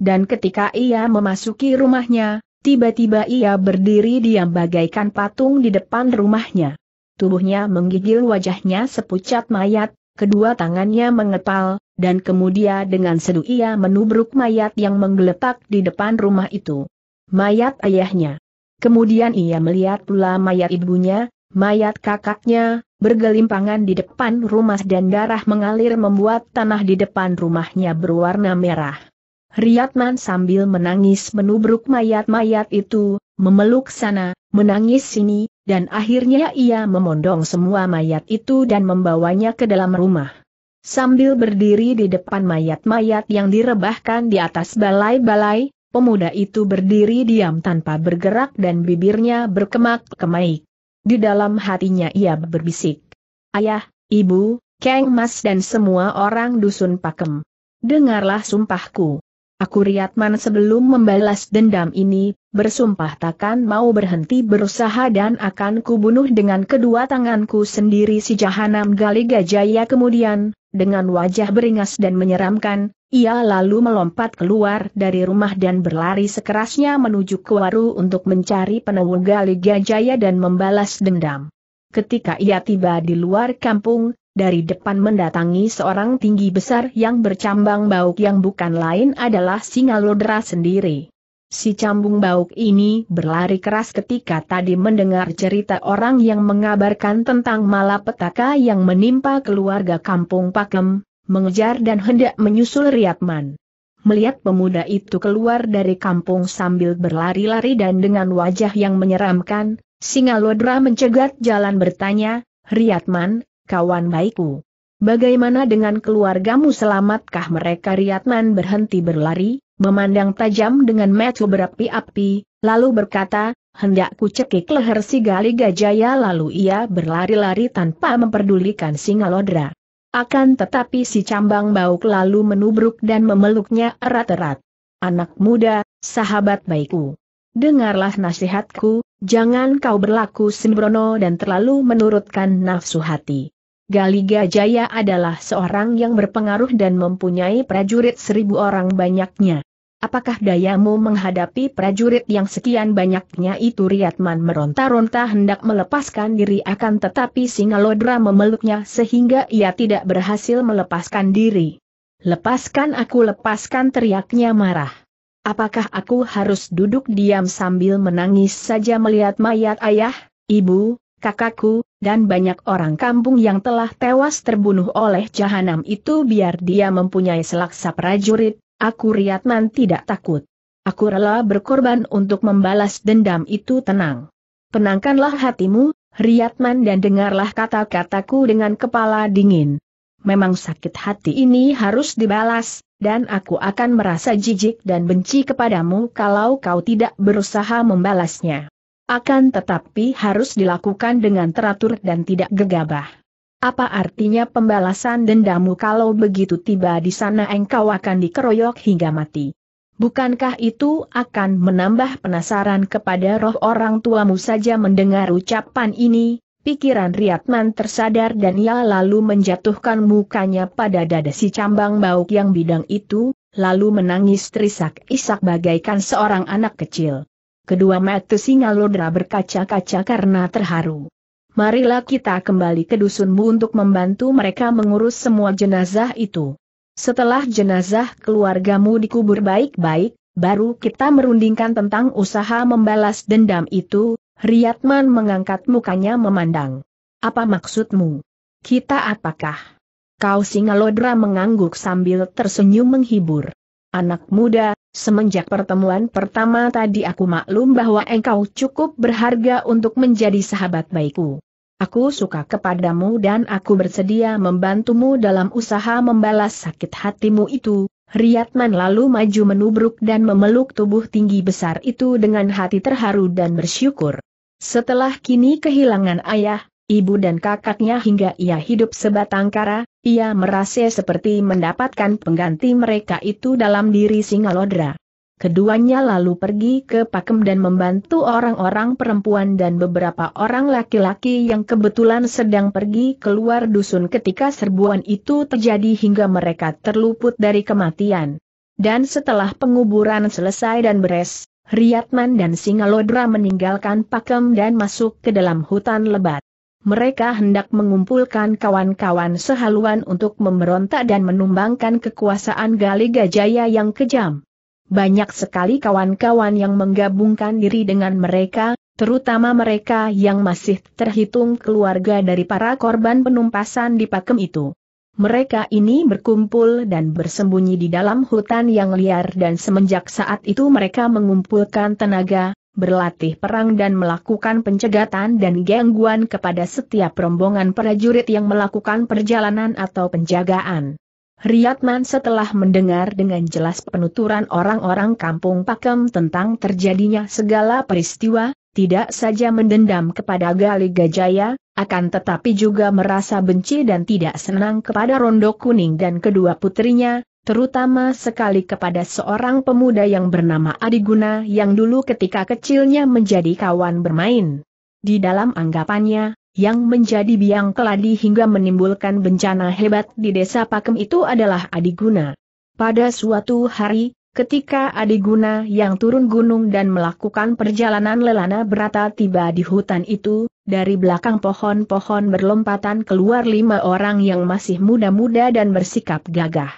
Dan ketika ia memasuki rumahnya, tiba-tiba ia berdiri diam bagaikan patung di depan rumahnya. Tubuhnya menggigil wajahnya sepucat mayat, kedua tangannya mengepal, dan kemudian dengan sedu ia menubruk mayat yang menggeletak di depan rumah itu. Mayat ayahnya. Kemudian ia melihat pula mayat ibunya, mayat kakaknya, bergelimpangan di depan rumah dan darah mengalir membuat tanah di depan rumahnya berwarna merah. Riyadman sambil menangis menubruk mayat-mayat itu, memeluk sana, menangis sini, dan akhirnya ia memondong semua mayat itu dan membawanya ke dalam rumah. Sambil berdiri di depan mayat-mayat yang direbahkan di atas balai-balai, pemuda itu berdiri diam tanpa bergerak dan bibirnya berkemak-kemaik. Di dalam hatinya ia berbisik, Ayah, Ibu, Kang Mas dan semua orang dusun pakem. Dengarlah sumpahku. Aku Riyatman sebelum membalas dendam ini, bersumpah takkan mau berhenti berusaha dan akan kubunuh dengan kedua tanganku sendiri si Jahanam Gali Gajaya kemudian, dengan wajah beringas dan menyeramkan, ia lalu melompat keluar dari rumah dan berlari sekerasnya menuju ke waru untuk mencari penemu Gali Gajaya dan membalas dendam. Ketika ia tiba di luar kampung, dari depan mendatangi seorang tinggi besar yang bercambang bauk yang bukan lain adalah singa lodra sendiri. Si cambung bauk ini berlari keras ketika tadi mendengar cerita orang yang mengabarkan tentang malapetaka yang menimpa keluarga kampung Pakem, mengejar dan hendak menyusul Riatman. Melihat pemuda itu keluar dari kampung sambil berlari-lari dan dengan wajah yang menyeramkan, singa lodra mencegat jalan bertanya, Riatman, kawan baikku. Bagaimana dengan keluargamu selamatkah mereka Riatman berhenti berlari, memandang tajam dengan mata berapi-api, lalu berkata, hendakku cekik leher si Gali Gajaya lalu ia berlari-lari tanpa memperdulikan Singalodra. Akan tetapi si cambang bauk lalu menubruk dan memeluknya erat-erat. Anak muda, sahabat baikku. Dengarlah nasihatku, jangan kau berlaku sembrono dan terlalu menurutkan nafsu hati. Galiga Jaya adalah seorang yang berpengaruh dan mempunyai prajurit seribu orang banyaknya. Apakah dayamu menghadapi prajurit yang sekian banyaknya itu Riatman meronta-ronta hendak melepaskan diri akan tetapi Singalodra memeluknya sehingga ia tidak berhasil melepaskan diri. Lepaskan aku lepaskan teriaknya marah. Apakah aku harus duduk diam sambil menangis saja melihat mayat ayah, ibu, kakakku, dan banyak orang kampung yang telah tewas terbunuh oleh jahanam itu biar dia mempunyai selaksa prajurit, aku Riyatman tidak takut. Aku rela berkorban untuk membalas dendam itu tenang. Tenangkanlah hatimu, Riyatman dan dengarlah kata-kataku dengan kepala dingin. Memang sakit hati ini harus dibalas, dan aku akan merasa jijik dan benci kepadamu kalau kau tidak berusaha membalasnya. Akan tetapi harus dilakukan dengan teratur dan tidak gegabah. Apa artinya pembalasan dendamu kalau begitu tiba di sana engkau akan dikeroyok hingga mati? Bukankah itu akan menambah penasaran kepada roh orang tuamu saja mendengar ucapan ini? Pikiran Riatman tersadar dan ia lalu menjatuhkan mukanya pada dada si cambang bauk yang bidang itu, lalu menangis terisak-isak bagaikan seorang anak kecil. Kedua mata singa lodra berkaca-kaca karena terharu. Marilah kita kembali ke dusunmu untuk membantu mereka mengurus semua jenazah itu. Setelah jenazah keluargamu dikubur baik-baik, baru kita merundingkan tentang usaha membalas dendam itu, Riyadman mengangkat mukanya memandang. Apa maksudmu? Kita apakah? Kau singa lodra mengangguk sambil tersenyum menghibur. Anak muda, Semenjak pertemuan pertama tadi aku maklum bahwa engkau cukup berharga untuk menjadi sahabat baikku. Aku suka kepadamu dan aku bersedia membantumu dalam usaha membalas sakit hatimu itu. Riyatman lalu maju menubruk dan memeluk tubuh tinggi besar itu dengan hati terharu dan bersyukur. Setelah kini kehilangan ayah, ibu dan kakaknya hingga ia hidup sebatang kara, ia merasa seperti mendapatkan pengganti mereka itu dalam diri Singalodra. Keduanya lalu pergi ke Pakem dan membantu orang-orang perempuan dan beberapa orang laki-laki yang kebetulan sedang pergi keluar dusun ketika serbuan itu terjadi hingga mereka terluput dari kematian. Dan setelah penguburan selesai dan beres, Riyatman dan Singalodra meninggalkan Pakem dan masuk ke dalam hutan lebat mereka hendak mengumpulkan kawan-kawan sehaluan untuk memberontak dan menumbangkan kekuasaan Gali Gajaya yang kejam. Banyak sekali kawan-kawan yang menggabungkan diri dengan mereka, terutama mereka yang masih terhitung keluarga dari para korban penumpasan di pakem itu. Mereka ini berkumpul dan bersembunyi di dalam hutan yang liar dan semenjak saat itu mereka mengumpulkan tenaga, berlatih perang dan melakukan pencegatan dan gangguan kepada setiap rombongan prajurit yang melakukan perjalanan atau penjagaan. Riyadman setelah mendengar dengan jelas penuturan orang-orang kampung Pakem tentang terjadinya segala peristiwa, tidak saja mendendam kepada Gali Gajaya, akan tetapi juga merasa benci dan tidak senang kepada Rondo Kuning dan kedua putrinya, terutama sekali kepada seorang pemuda yang bernama Adiguna yang dulu ketika kecilnya menjadi kawan bermain. Di dalam anggapannya, yang menjadi biang keladi hingga menimbulkan bencana hebat di desa Pakem itu adalah Adiguna. Pada suatu hari, Ketika Adiguna yang turun gunung dan melakukan perjalanan lelana berata tiba di hutan itu, dari belakang pohon-pohon berlompatan keluar lima orang yang masih muda-muda dan bersikap gagah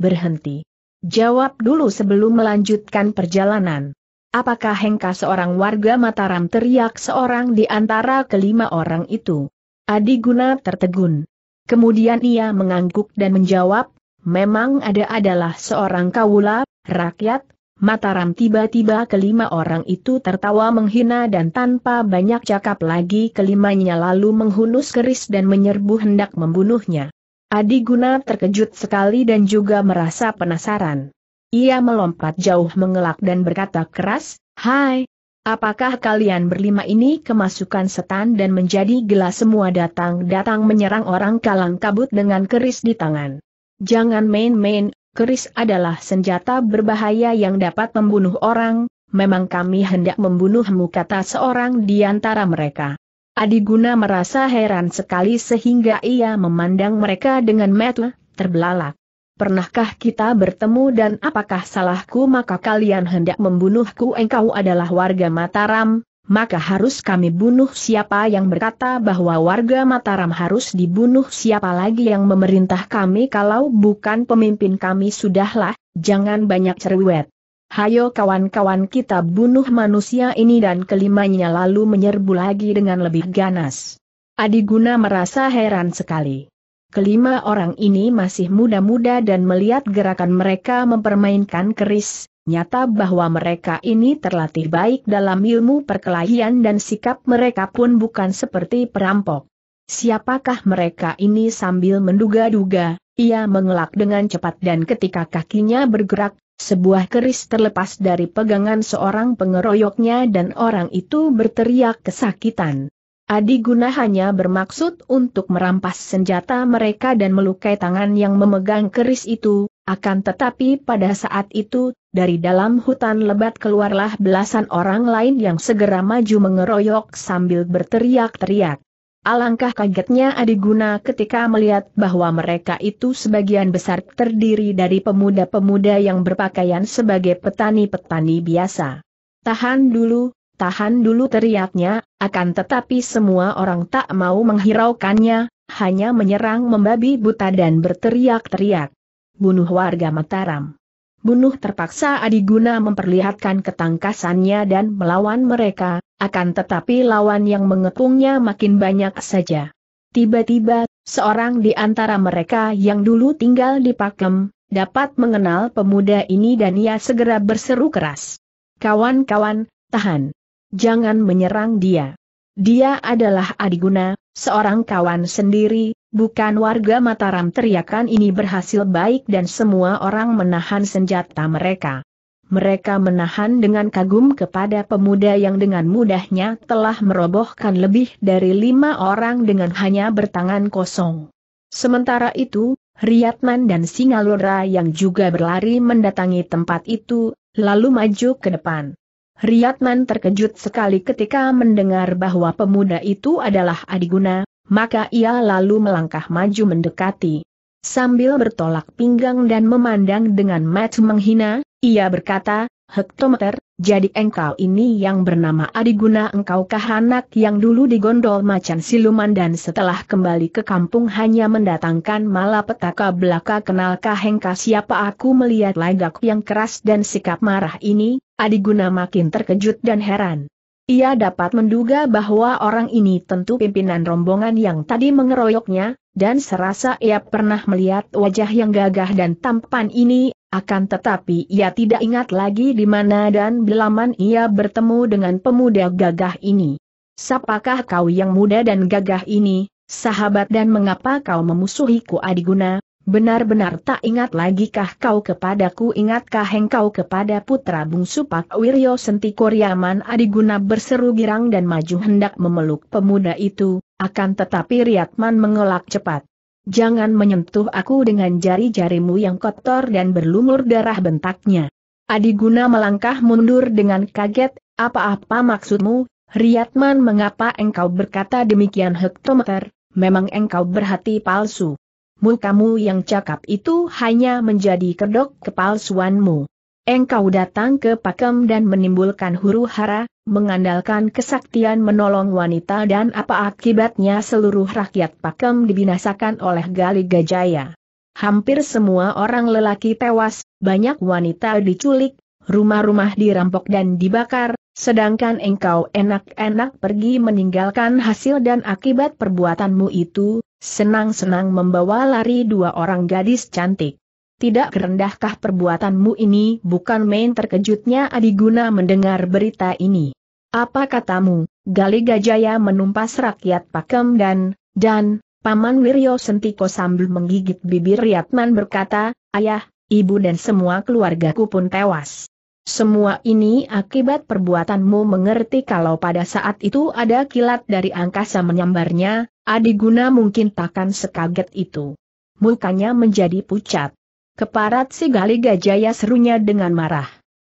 berhenti. Jawab dulu sebelum melanjutkan perjalanan. Apakah Hengka seorang warga Mataram teriak seorang di antara kelima orang itu? Adi Guna tertegun. Kemudian ia mengangguk dan menjawab, memang ada adalah seorang kawula, rakyat, Mataram tiba-tiba kelima orang itu tertawa menghina dan tanpa banyak cakap lagi kelimanya lalu menghunus keris dan menyerbu hendak membunuhnya. Adi Guna terkejut sekali dan juga merasa penasaran. Ia melompat jauh mengelak dan berkata keras, Hai, apakah kalian berlima ini kemasukan setan dan menjadi gila semua datang-datang menyerang orang kalang kabut dengan keris di tangan? Jangan main-main, keris adalah senjata berbahaya yang dapat membunuh orang, memang kami hendak membunuhmu kata seorang di antara mereka. Adiguna merasa heran sekali sehingga ia memandang mereka dengan mata terbelalak. Pernahkah kita bertemu dan apakah salahku maka kalian hendak membunuhku engkau adalah warga Mataram, maka harus kami bunuh siapa yang berkata bahwa warga Mataram harus dibunuh siapa lagi yang memerintah kami kalau bukan pemimpin kami sudahlah, jangan banyak cerwet. Hayo kawan-kawan kita bunuh manusia ini dan kelimanya lalu menyerbu lagi dengan lebih ganas. Adiguna merasa heran sekali. Kelima orang ini masih muda-muda dan melihat gerakan mereka mempermainkan keris, nyata bahwa mereka ini terlatih baik dalam ilmu perkelahian dan sikap mereka pun bukan seperti perampok. Siapakah mereka ini sambil menduga-duga, ia mengelak dengan cepat dan ketika kakinya bergerak, sebuah keris terlepas dari pegangan seorang pengeroyoknya dan orang itu berteriak kesakitan. Adi Guna hanya bermaksud untuk merampas senjata mereka dan melukai tangan yang memegang keris itu, akan tetapi pada saat itu, dari dalam hutan lebat keluarlah belasan orang lain yang segera maju mengeroyok sambil berteriak-teriak. Alangkah kagetnya Adiguna ketika melihat bahwa mereka itu sebagian besar terdiri dari pemuda-pemuda yang berpakaian sebagai petani-petani biasa. Tahan dulu, tahan dulu teriaknya, akan tetapi semua orang tak mau menghiraukannya, hanya menyerang membabi buta dan berteriak-teriak. Bunuh warga Mataram bunuh terpaksa Adiguna memperlihatkan ketangkasannya dan melawan mereka, akan tetapi lawan yang mengepungnya makin banyak saja. Tiba-tiba, seorang di antara mereka yang dulu tinggal di Pakem, dapat mengenal pemuda ini dan ia segera berseru keras. Kawan-kawan, tahan. Jangan menyerang dia. Dia adalah Adiguna, seorang kawan sendiri, Bukan warga Mataram teriakan ini berhasil baik dan semua orang menahan senjata mereka. Mereka menahan dengan kagum kepada pemuda yang dengan mudahnya telah merobohkan lebih dari lima orang dengan hanya bertangan kosong. Sementara itu, Riyatman dan Singalora yang juga berlari mendatangi tempat itu, lalu maju ke depan. Riyatman terkejut sekali ketika mendengar bahwa pemuda itu adalah Adiguna, maka ia lalu melangkah maju mendekati. Sambil bertolak pinggang dan memandang dengan mat menghina, ia berkata, Hektometer, jadi engkau ini yang bernama Adiguna engkau anak yang dulu digondol macan siluman dan setelah kembali ke kampung hanya mendatangkan malapetaka belaka kenalkah engkau siapa aku melihat lagak yang keras dan sikap marah ini, Adiguna makin terkejut dan heran. Ia dapat menduga bahwa orang ini tentu pimpinan rombongan yang tadi mengeroyoknya, dan serasa ia pernah melihat wajah yang gagah dan tampan ini, akan tetapi ia tidak ingat lagi di mana dan belaman ia bertemu dengan pemuda gagah ini. Sapakah kau yang muda dan gagah ini, sahabat dan mengapa kau memusuhiku adiguna, Benar-benar tak ingat lagikah kau kepadaku ingatkah engkau kepada putra bungsu Pak Wiryo Senti Koryaman Adiguna berseru girang dan maju hendak memeluk pemuda itu, akan tetapi Riyatman mengelak cepat. Jangan menyentuh aku dengan jari-jarimu yang kotor dan berlumur darah bentaknya. Adiguna melangkah mundur dengan kaget, apa-apa maksudmu, Riyatman mengapa engkau berkata demikian hektometer, memang engkau berhati palsu mukamu yang cakap itu hanya menjadi kedok kepalsuanmu. Engkau datang ke pakem dan menimbulkan huru hara, mengandalkan kesaktian menolong wanita dan apa akibatnya seluruh rakyat pakem dibinasakan oleh Gali Gajaya. Hampir semua orang lelaki tewas, banyak wanita diculik, rumah-rumah dirampok dan dibakar, sedangkan engkau enak-enak pergi meninggalkan hasil dan akibat perbuatanmu itu, senang-senang membawa lari dua orang gadis cantik. Tidak rendahkah perbuatanmu ini bukan main terkejutnya Adiguna mendengar berita ini. Apa katamu, Gali Gajaya menumpas rakyat pakem dan, dan, Paman Wiryo Sentiko sambil menggigit bibir Riatman berkata, Ayah, ibu dan semua keluargaku pun tewas. Semua ini akibat perbuatanmu mengerti kalau pada saat itu ada kilat dari angkasa menyambarnya, Adiguna mungkin takkan sekaget itu. Mukanya menjadi pucat. Keparat si Gali Gajaya serunya dengan marah.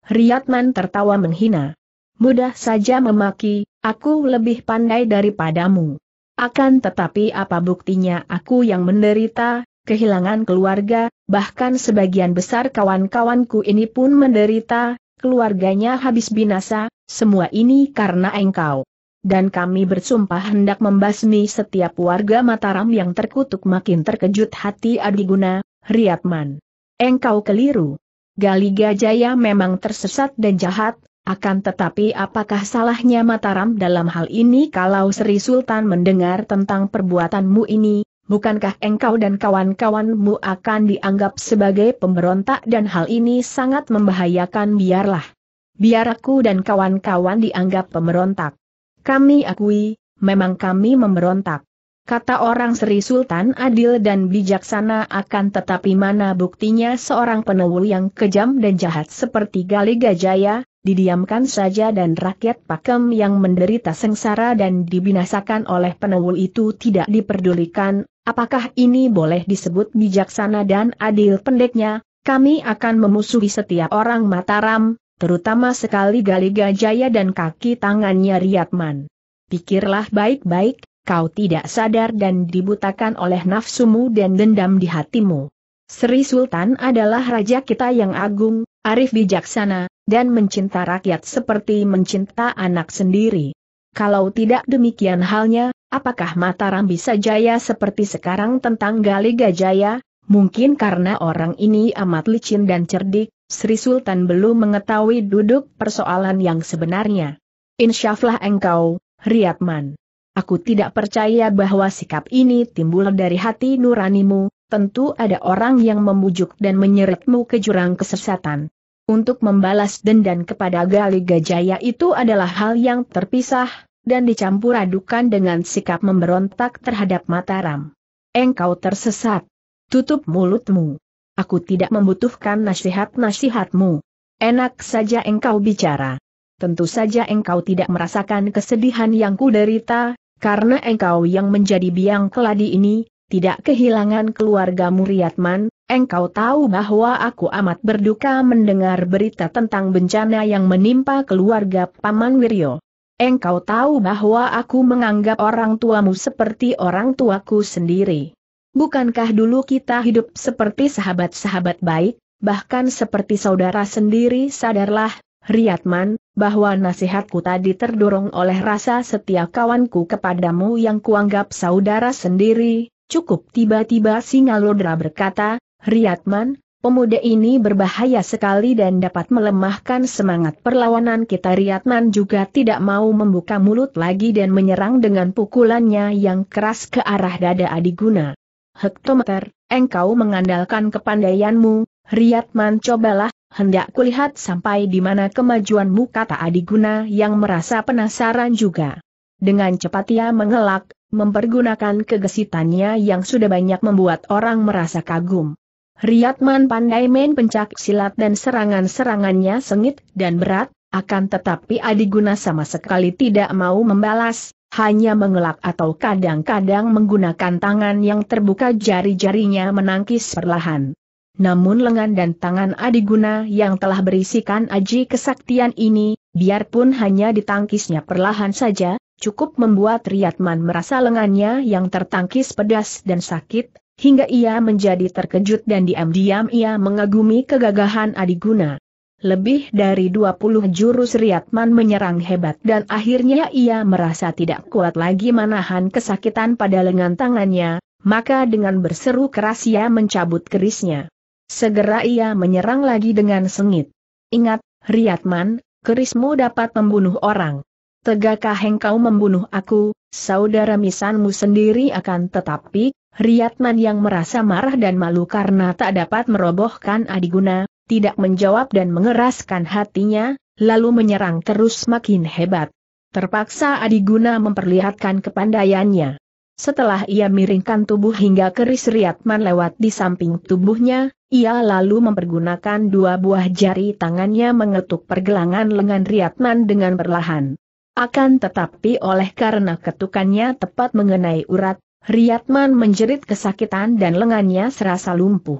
Riyadman tertawa menghina. Mudah saja memaki, aku lebih pandai daripadamu. Akan tetapi apa buktinya aku yang menderita, kehilangan keluarga, bahkan sebagian besar kawan-kawanku ini pun menderita, keluarganya habis binasa, semua ini karena engkau. Dan kami bersumpah hendak membasmi setiap warga Mataram yang terkutuk makin terkejut hati Adiguna, Riatman. Engkau keliru. Galiga Jaya memang tersesat dan jahat, akan tetapi apakah salahnya Mataram dalam hal ini kalau Sri Sultan mendengar tentang perbuatanmu ini, bukankah engkau dan kawan-kawanmu akan dianggap sebagai pemberontak dan hal ini sangat membahayakan biarlah. Biar aku dan kawan-kawan dianggap pemberontak. Kami akui, memang kami memberontak. Kata orang Sri Sultan adil dan bijaksana akan tetapi mana buktinya seorang penewul yang kejam dan jahat seperti Gali Gajaya, didiamkan saja dan rakyat pakem yang menderita sengsara dan dibinasakan oleh penawul itu tidak diperdulikan, apakah ini boleh disebut bijaksana dan adil pendeknya, kami akan memusuhi setiap orang Mataram, terutama sekali Galiga Jaya dan kaki tangannya Riyadman. Pikirlah baik-baik, kau tidak sadar dan dibutakan oleh nafsumu dan dendam di hatimu. Sri Sultan adalah raja kita yang agung, arif bijaksana, dan mencinta rakyat seperti mencinta anak sendiri. Kalau tidak demikian halnya, apakah Mataram bisa jaya seperti sekarang tentang Gali Gajaya? Mungkin karena orang ini amat licin dan cerdik, Sri Sultan belum mengetahui duduk persoalan yang sebenarnya. Insyaflah engkau, Riyadman. Aku tidak percaya bahwa sikap ini timbul dari hati nuranimu, tentu ada orang yang membujuk dan menyeretmu ke jurang kesesatan. Untuk membalas dendam kepada Gali Gajaya itu adalah hal yang terpisah, dan dicampur adukan dengan sikap memberontak terhadap Mataram. Engkau tersesat. Tutup mulutmu. Aku tidak membutuhkan nasihat-nasihatmu. Enak saja engkau bicara. Tentu saja engkau tidak merasakan kesedihan yang kuderita, karena engkau yang menjadi biang keladi ini, tidak kehilangan keluarga Muriatman, engkau tahu bahwa aku amat berduka mendengar berita tentang bencana yang menimpa keluarga Paman Wiryo. Engkau tahu bahwa aku menganggap orang tuamu seperti orang tuaku sendiri. Bukankah dulu kita hidup seperti sahabat-sahabat baik, bahkan seperti saudara sendiri sadarlah, Riatman, bahwa nasihatku tadi terdorong oleh rasa setia kawanku kepadamu yang kuanggap saudara sendiri, Cukup tiba-tiba singa lodra berkata, Riatman, pemuda ini berbahaya sekali dan dapat melemahkan semangat perlawanan kita Riatman juga tidak mau membuka mulut lagi dan menyerang dengan pukulannya yang keras ke arah dada Adiguna. Hektometer, engkau mengandalkan kepandaianmu, Riatman cobalah, hendak kulihat sampai di mana kemajuanmu kata Adiguna yang merasa penasaran juga. Dengan cepat ia mengelak, mempergunakan kegesitannya yang sudah banyak membuat orang merasa kagum. Riyadman pandai main pencak silat dan serangan-serangannya sengit dan berat, akan tetapi Adiguna sama sekali tidak mau membalas, hanya mengelak atau kadang-kadang menggunakan tangan yang terbuka jari-jarinya menangkis perlahan. Namun lengan dan tangan Adiguna yang telah berisikan aji kesaktian ini, biarpun hanya ditangkisnya perlahan saja, cukup membuat Riyadman merasa lengannya yang tertangkis pedas dan sakit, hingga ia menjadi terkejut dan diam-diam ia mengagumi kegagahan Adiguna. Lebih dari 20 jurus Riyadman menyerang hebat dan akhirnya ia merasa tidak kuat lagi menahan kesakitan pada lengan tangannya, maka dengan berseru keras ia mencabut kerisnya. Segera ia menyerang lagi dengan sengit. Ingat, Riyadman, kerismu dapat membunuh orang tegakkah hengkau membunuh aku, saudara misanmu sendiri akan tetapi, Riyatman yang merasa marah dan malu karena tak dapat merobohkan Adiguna, tidak menjawab dan mengeraskan hatinya, lalu menyerang terus makin hebat. Terpaksa Adiguna memperlihatkan kepandaiannya. Setelah ia miringkan tubuh hingga keris Riyatman lewat di samping tubuhnya, ia lalu mempergunakan dua buah jari tangannya mengetuk pergelangan lengan Riyatman dengan perlahan. Akan tetapi oleh karena ketukannya tepat mengenai urat, Riyadman menjerit kesakitan dan lengannya serasa lumpuh.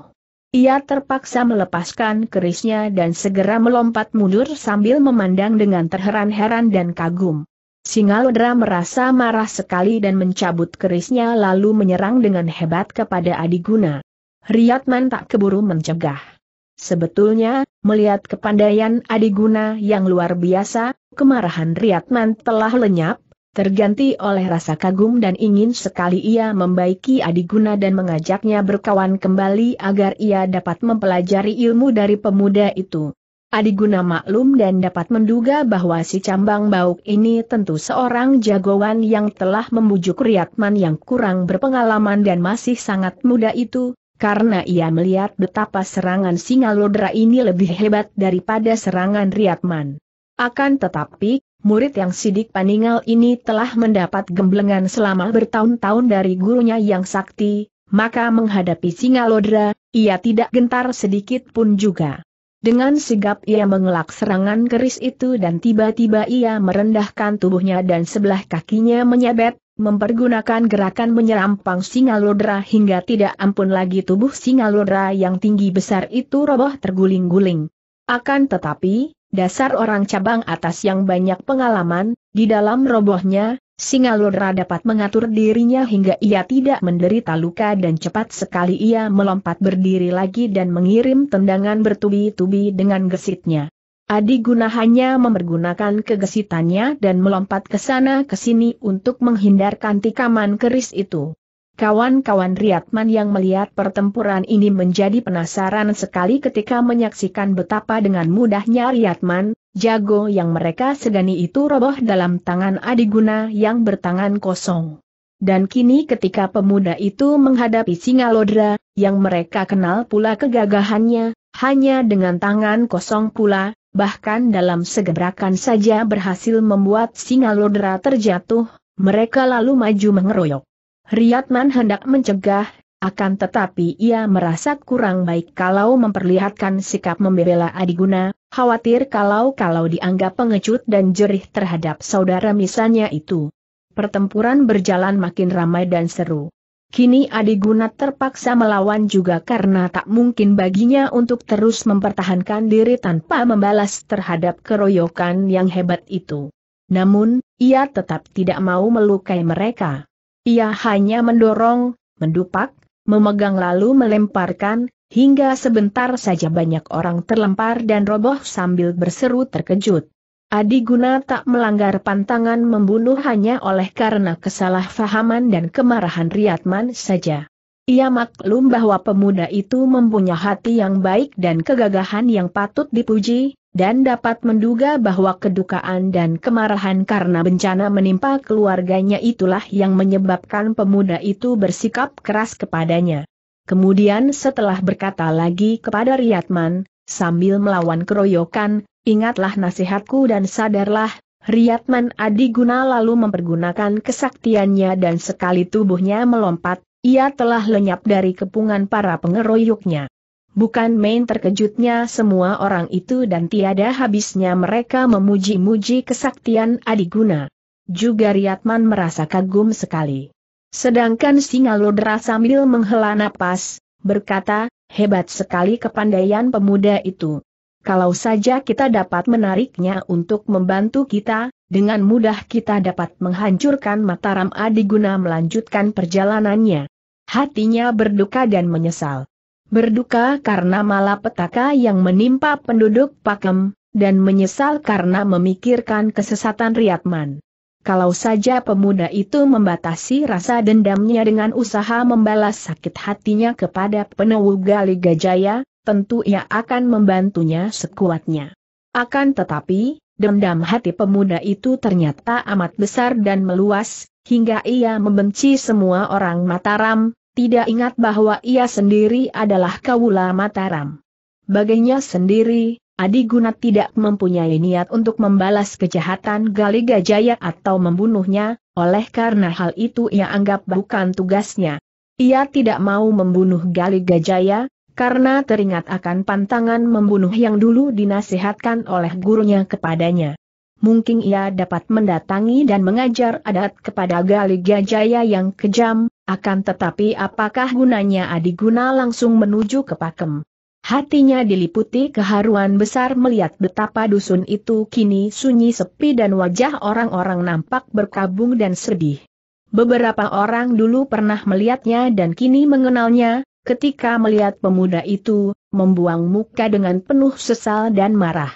Ia terpaksa melepaskan kerisnya dan segera melompat mundur sambil memandang dengan terheran-heran dan kagum. Singalodra merasa marah sekali dan mencabut kerisnya lalu menyerang dengan hebat kepada Adiguna. Riyadman tak keburu mencegah. Sebetulnya, melihat kepandaian Adiguna yang luar biasa, kemarahan Riatman telah lenyap, terganti oleh rasa kagum dan ingin sekali ia membaiki Adiguna dan mengajaknya berkawan kembali agar ia dapat mempelajari ilmu dari pemuda itu. Adiguna maklum dan dapat menduga bahwa si cambang bauk ini tentu seorang jagoan yang telah membujuk Riatman yang kurang berpengalaman dan masih sangat muda itu, karena ia melihat betapa serangan singa lodra ini lebih hebat daripada serangan Riatman. Akan tetapi, murid yang sidik paningal ini telah mendapat gemblengan selama bertahun-tahun dari gurunya yang sakti, maka menghadapi singa lodra, ia tidak gentar sedikit pun juga. Dengan sigap ia mengelak serangan keris itu dan tiba-tiba ia merendahkan tubuhnya dan sebelah kakinya menyabet, mempergunakan gerakan menyerampang Singalodra hingga tidak ampun lagi tubuh Singalodra yang tinggi besar itu roboh terguling-guling. Akan tetapi, dasar orang cabang atas yang banyak pengalaman, di dalam robohnya, Singalodra dapat mengatur dirinya hingga ia tidak menderita luka dan cepat sekali ia melompat berdiri lagi dan mengirim tendangan bertubi-tubi dengan gesitnya. Adi guna hanya memergunakan kegesitannya dan melompat ke sana ke sini untuk menghindarkan tikaman keris itu. Kawan-kawan Riatman yang melihat pertempuran ini menjadi penasaran sekali ketika menyaksikan betapa dengan mudahnya Riatman, jago yang mereka segani itu roboh dalam tangan Adi Adiguna yang bertangan kosong. Dan kini ketika pemuda itu menghadapi Singalodra, yang mereka kenal pula kegagahannya, hanya dengan tangan kosong pula, bahkan dalam segebrakan saja berhasil membuat singa lodra terjatuh, mereka lalu maju mengeroyok. Riyadman hendak mencegah, akan tetapi ia merasa kurang baik kalau memperlihatkan sikap membela Adiguna, khawatir kalau-kalau dianggap pengecut dan jerih terhadap saudara misalnya itu. Pertempuran berjalan makin ramai dan seru. Kini Adi Gunat terpaksa melawan juga karena tak mungkin baginya untuk terus mempertahankan diri tanpa membalas terhadap keroyokan yang hebat itu. Namun, ia tetap tidak mau melukai mereka. Ia hanya mendorong, mendupak, memegang lalu melemparkan, hingga sebentar saja banyak orang terlempar dan roboh sambil berseru terkejut. Adi Guna tak melanggar pantangan membunuh hanya oleh karena kesalahpahaman dan kemarahan Riyadman saja. Ia maklum bahwa pemuda itu mempunyai hati yang baik dan kegagahan yang patut dipuji, dan dapat menduga bahwa kedukaan dan kemarahan karena bencana menimpa keluarganya itulah yang menyebabkan pemuda itu bersikap keras kepadanya. Kemudian setelah berkata lagi kepada Riyadman, sambil melawan keroyokan, Ingatlah nasihatku dan sadarlah, Riyadman Adiguna lalu mempergunakan kesaktiannya dan sekali tubuhnya melompat, ia telah lenyap dari kepungan para pengeroyoknya. Bukan main terkejutnya semua orang itu dan tiada habisnya mereka memuji-muji kesaktian Adiguna. Juga Riyadman merasa kagum sekali. Sedangkan Singalodra sambil menghela napas, berkata, hebat sekali kepandaian pemuda itu. Kalau saja kita dapat menariknya untuk membantu kita, dengan mudah kita dapat menghancurkan Mataram Adiguna melanjutkan perjalanannya. Hatinya berduka dan menyesal. Berduka karena malapetaka yang menimpa penduduk Pakem, dan menyesal karena memikirkan kesesatan Riyadman. Kalau saja pemuda itu membatasi rasa dendamnya dengan usaha membalas sakit hatinya kepada penewu Gali Gajaya, tentu ia akan membantunya sekuatnya. Akan tetapi, dendam hati pemuda itu ternyata amat besar dan meluas, hingga ia membenci semua orang Mataram, tidak ingat bahwa ia sendiri adalah Kawula Mataram. Baginya sendiri, Adi Gunat tidak mempunyai niat untuk membalas kejahatan Galiga Jaya atau membunuhnya, oleh karena hal itu ia anggap bukan tugasnya. Ia tidak mau membunuh Galiga Jaya karena teringat akan pantangan membunuh yang dulu dinasihatkan oleh gurunya kepadanya. Mungkin ia dapat mendatangi dan mengajar adat kepada Gali Gajaya yang kejam, akan tetapi apakah gunanya Adi Adiguna langsung menuju ke Pakem. Hatinya diliputi keharuan besar melihat betapa dusun itu kini sunyi sepi dan wajah orang-orang nampak berkabung dan sedih. Beberapa orang dulu pernah melihatnya dan kini mengenalnya, ketika melihat pemuda itu, membuang muka dengan penuh sesal dan marah.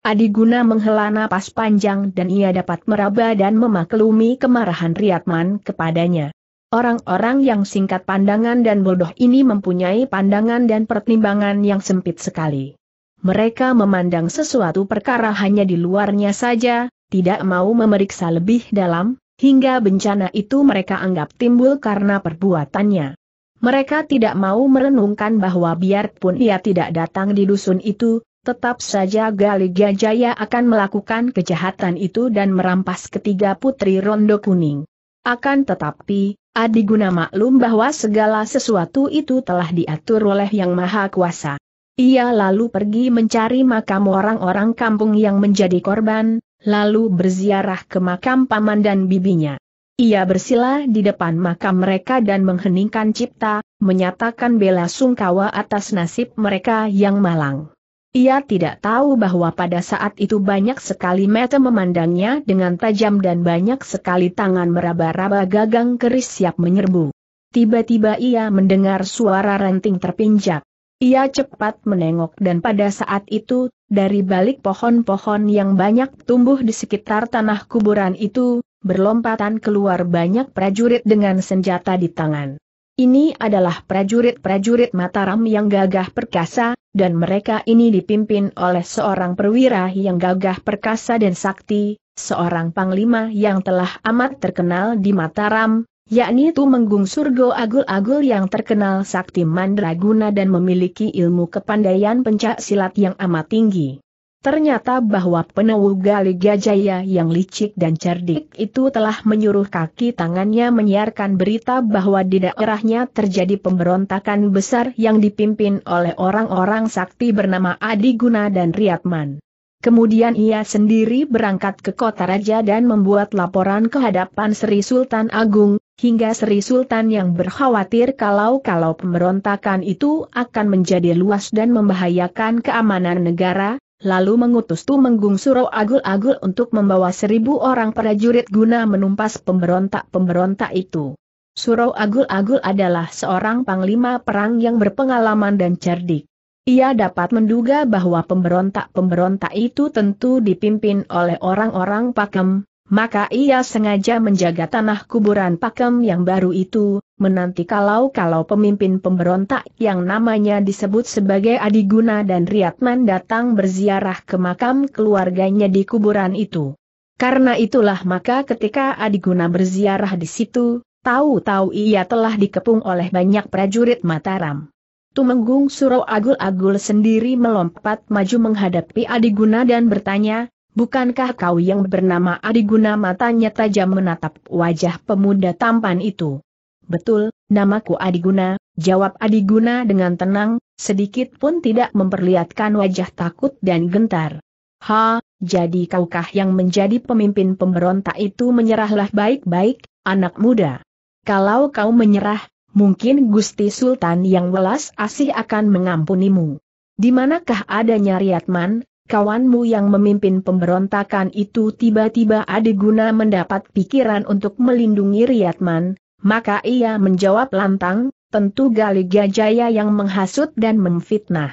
Adi Adiguna menghela napas panjang dan ia dapat meraba dan memaklumi kemarahan Riatman kepadanya. Orang-orang yang singkat pandangan dan bodoh ini mempunyai pandangan dan pertimbangan yang sempit sekali. Mereka memandang sesuatu perkara hanya di luarnya saja, tidak mau memeriksa lebih dalam, hingga bencana itu mereka anggap timbul karena perbuatannya. Mereka tidak mau merenungkan bahwa biarpun ia tidak datang di dusun itu, tetap saja Gali Gajaya akan melakukan kejahatan itu dan merampas ketiga putri Rondo Kuning. Akan tetapi, Adiguna maklum bahwa segala sesuatu itu telah diatur oleh Yang Maha Kuasa. Ia lalu pergi mencari makam orang-orang kampung yang menjadi korban, lalu berziarah ke makam paman dan bibinya. Ia bersila di depan makam mereka dan mengheningkan cipta, menyatakan bela sungkawa atas nasib mereka yang malang. Ia tidak tahu bahwa pada saat itu banyak sekali mata memandangnya dengan tajam dan banyak sekali tangan meraba-raba gagang keris siap menyerbu. Tiba-tiba ia mendengar suara ranting terpinjak. Ia cepat menengok dan pada saat itu, dari balik pohon-pohon yang banyak tumbuh di sekitar tanah kuburan itu, berlompatan keluar banyak prajurit dengan senjata di tangan. Ini adalah prajurit-prajurit Mataram yang gagah perkasa, dan mereka ini dipimpin oleh seorang perwira yang gagah perkasa dan sakti, seorang panglima yang telah amat terkenal di Mataram, yakni Tumenggung Surgo Agul-Agul yang terkenal sakti mandraguna dan memiliki ilmu kepandaian pencak silat yang amat tinggi. Ternyata bahwa penewu Gali Gajaya yang licik dan cerdik itu telah menyuruh kaki tangannya menyiarkan berita bahwa di daerahnya terjadi pemberontakan besar yang dipimpin oleh orang-orang sakti bernama Adi Guna dan Riatman. Kemudian ia sendiri berangkat ke kota raja dan membuat laporan kehadapan Sri Sultan Agung, hingga Sri Sultan yang berkhawatir kalau-kalau pemberontakan itu akan menjadi luas dan membahayakan keamanan negara, lalu mengutus Tumenggung Suro Agul-Agul untuk membawa seribu orang prajurit guna menumpas pemberontak-pemberontak itu. Suro Agul-Agul adalah seorang panglima perang yang berpengalaman dan cerdik. Ia dapat menduga bahwa pemberontak-pemberontak itu tentu dipimpin oleh orang-orang pakem, maka ia sengaja menjaga tanah kuburan pakem yang baru itu, menanti kalau-kalau pemimpin pemberontak yang namanya disebut sebagai Adiguna dan Riatman datang berziarah ke makam keluarganya di kuburan itu. Karena itulah maka ketika Adiguna berziarah di situ, tahu-tahu ia telah dikepung oleh banyak prajurit Mataram. Tumenggung Suro Agul-Agul sendiri melompat maju menghadapi Adiguna dan bertanya, bukankah kau yang bernama Adiguna matanya tajam menatap wajah pemuda tampan itu? Betul, namaku Adiguna, jawab Adiguna dengan tenang, sedikit pun tidak memperlihatkan wajah takut dan gentar. Ha, jadi kaukah yang menjadi pemimpin pemberontak itu menyerahlah baik-baik, anak muda. Kalau kau menyerah, mungkin Gusti Sultan yang welas asih akan mengampunimu. Di manakah adanya Riyatman? kawanmu yang memimpin pemberontakan itu tiba-tiba Adiguna mendapat pikiran untuk melindungi Riyatman, maka ia menjawab lantang, tentu Gali Gajaya yang menghasut dan memfitnah.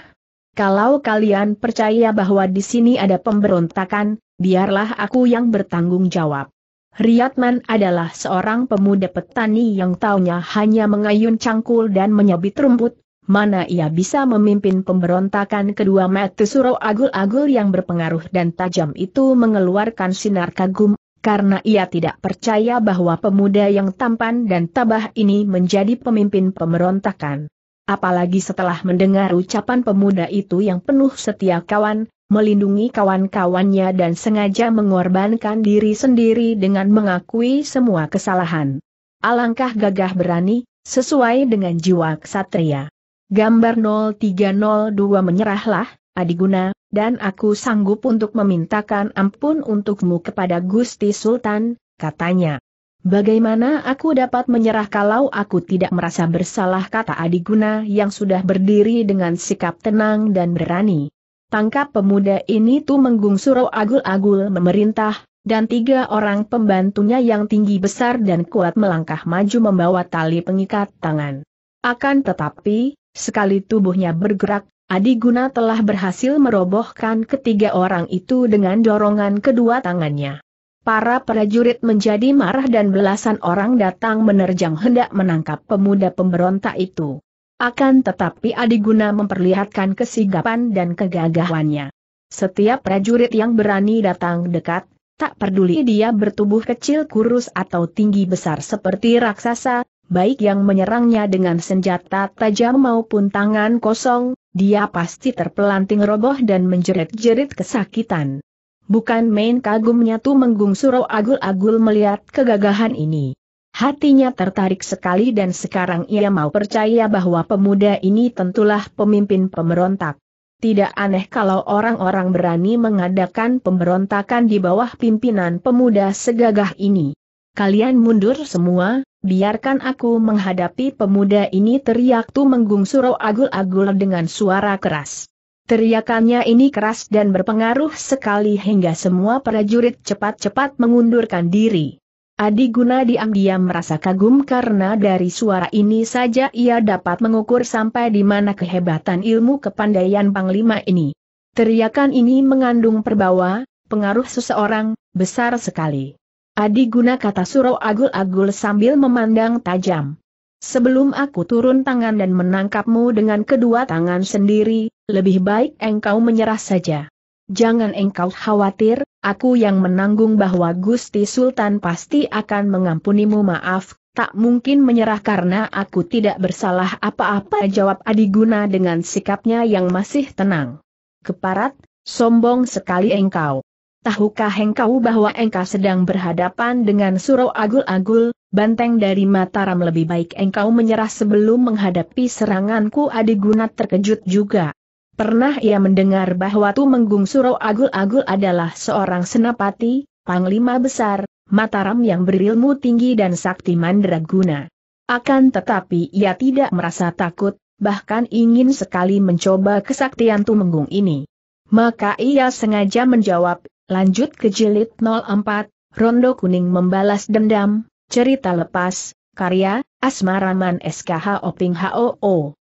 Kalau kalian percaya bahwa di sini ada pemberontakan, biarlah aku yang bertanggung jawab. Riyatman adalah seorang pemuda petani yang taunya hanya mengayun cangkul dan menyabit rumput, mana ia bisa memimpin pemberontakan kedua suro agul-agul yang berpengaruh dan tajam itu mengeluarkan sinar kagum, karena ia tidak percaya bahwa pemuda yang tampan dan tabah ini menjadi pemimpin pemberontakan. Apalagi setelah mendengar ucapan pemuda itu yang penuh setia kawan, melindungi kawan-kawannya dan sengaja mengorbankan diri sendiri dengan mengakui semua kesalahan. Alangkah gagah berani, sesuai dengan jiwa ksatria. Gambar 0302 menyerahlah, Adiguna, dan aku sanggup untuk memintakan ampun untukmu kepada Gusti Sultan, katanya. Bagaimana aku dapat menyerah kalau aku tidak merasa bersalah kata Adiguna yang sudah berdiri dengan sikap tenang dan berani. Tangkap pemuda ini tuh menggung suruh agul-agul memerintah, dan tiga orang pembantunya yang tinggi besar dan kuat melangkah maju membawa tali pengikat tangan. Akan tetapi, Sekali tubuhnya bergerak, Adiguna telah berhasil merobohkan ketiga orang itu dengan dorongan kedua tangannya. Para prajurit menjadi marah dan belasan orang datang menerjang hendak menangkap pemuda pemberontak itu. Akan tetapi Adiguna memperlihatkan kesigapan dan kegagahannya. Setiap prajurit yang berani datang dekat, tak peduli dia bertubuh kecil kurus atau tinggi besar seperti raksasa, baik yang menyerangnya dengan senjata tajam maupun tangan kosong, dia pasti terpelanting roboh dan menjerit-jerit kesakitan. Bukan main kagumnya tuh Menggung agul-agul melihat kegagahan ini. Hatinya tertarik sekali dan sekarang ia mau percaya bahwa pemuda ini tentulah pemimpin pemberontak. Tidak aneh kalau orang-orang berani mengadakan pemberontakan di bawah pimpinan pemuda segagah ini. Kalian mundur semua, biarkan aku menghadapi pemuda ini teriak Tu Menggung Suro agul-agul dengan suara keras. Teriakannya ini keras dan berpengaruh sekali hingga semua prajurit cepat-cepat mengundurkan diri. Adi Guna diam-diam merasa kagum karena dari suara ini saja ia dapat mengukur sampai di mana kehebatan ilmu kepandaian Panglima ini. Teriakan ini mengandung perbawa, pengaruh seseorang, besar sekali. Adi guna kata surau agul-agul sambil memandang tajam. Sebelum aku turun tangan dan menangkapmu dengan kedua tangan sendiri, lebih baik engkau menyerah saja. Jangan engkau khawatir, aku yang menanggung bahwa Gusti Sultan pasti akan mengampunimu maaf, tak mungkin menyerah karena aku tidak bersalah apa-apa jawab Adiguna dengan sikapnya yang masih tenang. Keparat, sombong sekali engkau tahukah engkau bahwa engkau sedang berhadapan dengan Suro agul-agul, banteng dari Mataram lebih baik engkau menyerah sebelum menghadapi seranganku adigunat terkejut juga. Pernah ia mendengar bahwa Tumenggung Suro Agul-Agul adalah seorang senapati, panglima besar, Mataram yang berilmu tinggi dan sakti mandraguna. Akan tetapi ia tidak merasa takut, bahkan ingin sekali mencoba kesaktian Tumenggung ini. Maka ia sengaja menjawab, Lanjut ke jilid 04, Rondo Kuning membalas dendam, cerita lepas, karya, Asmaraman SKH Oping HOO.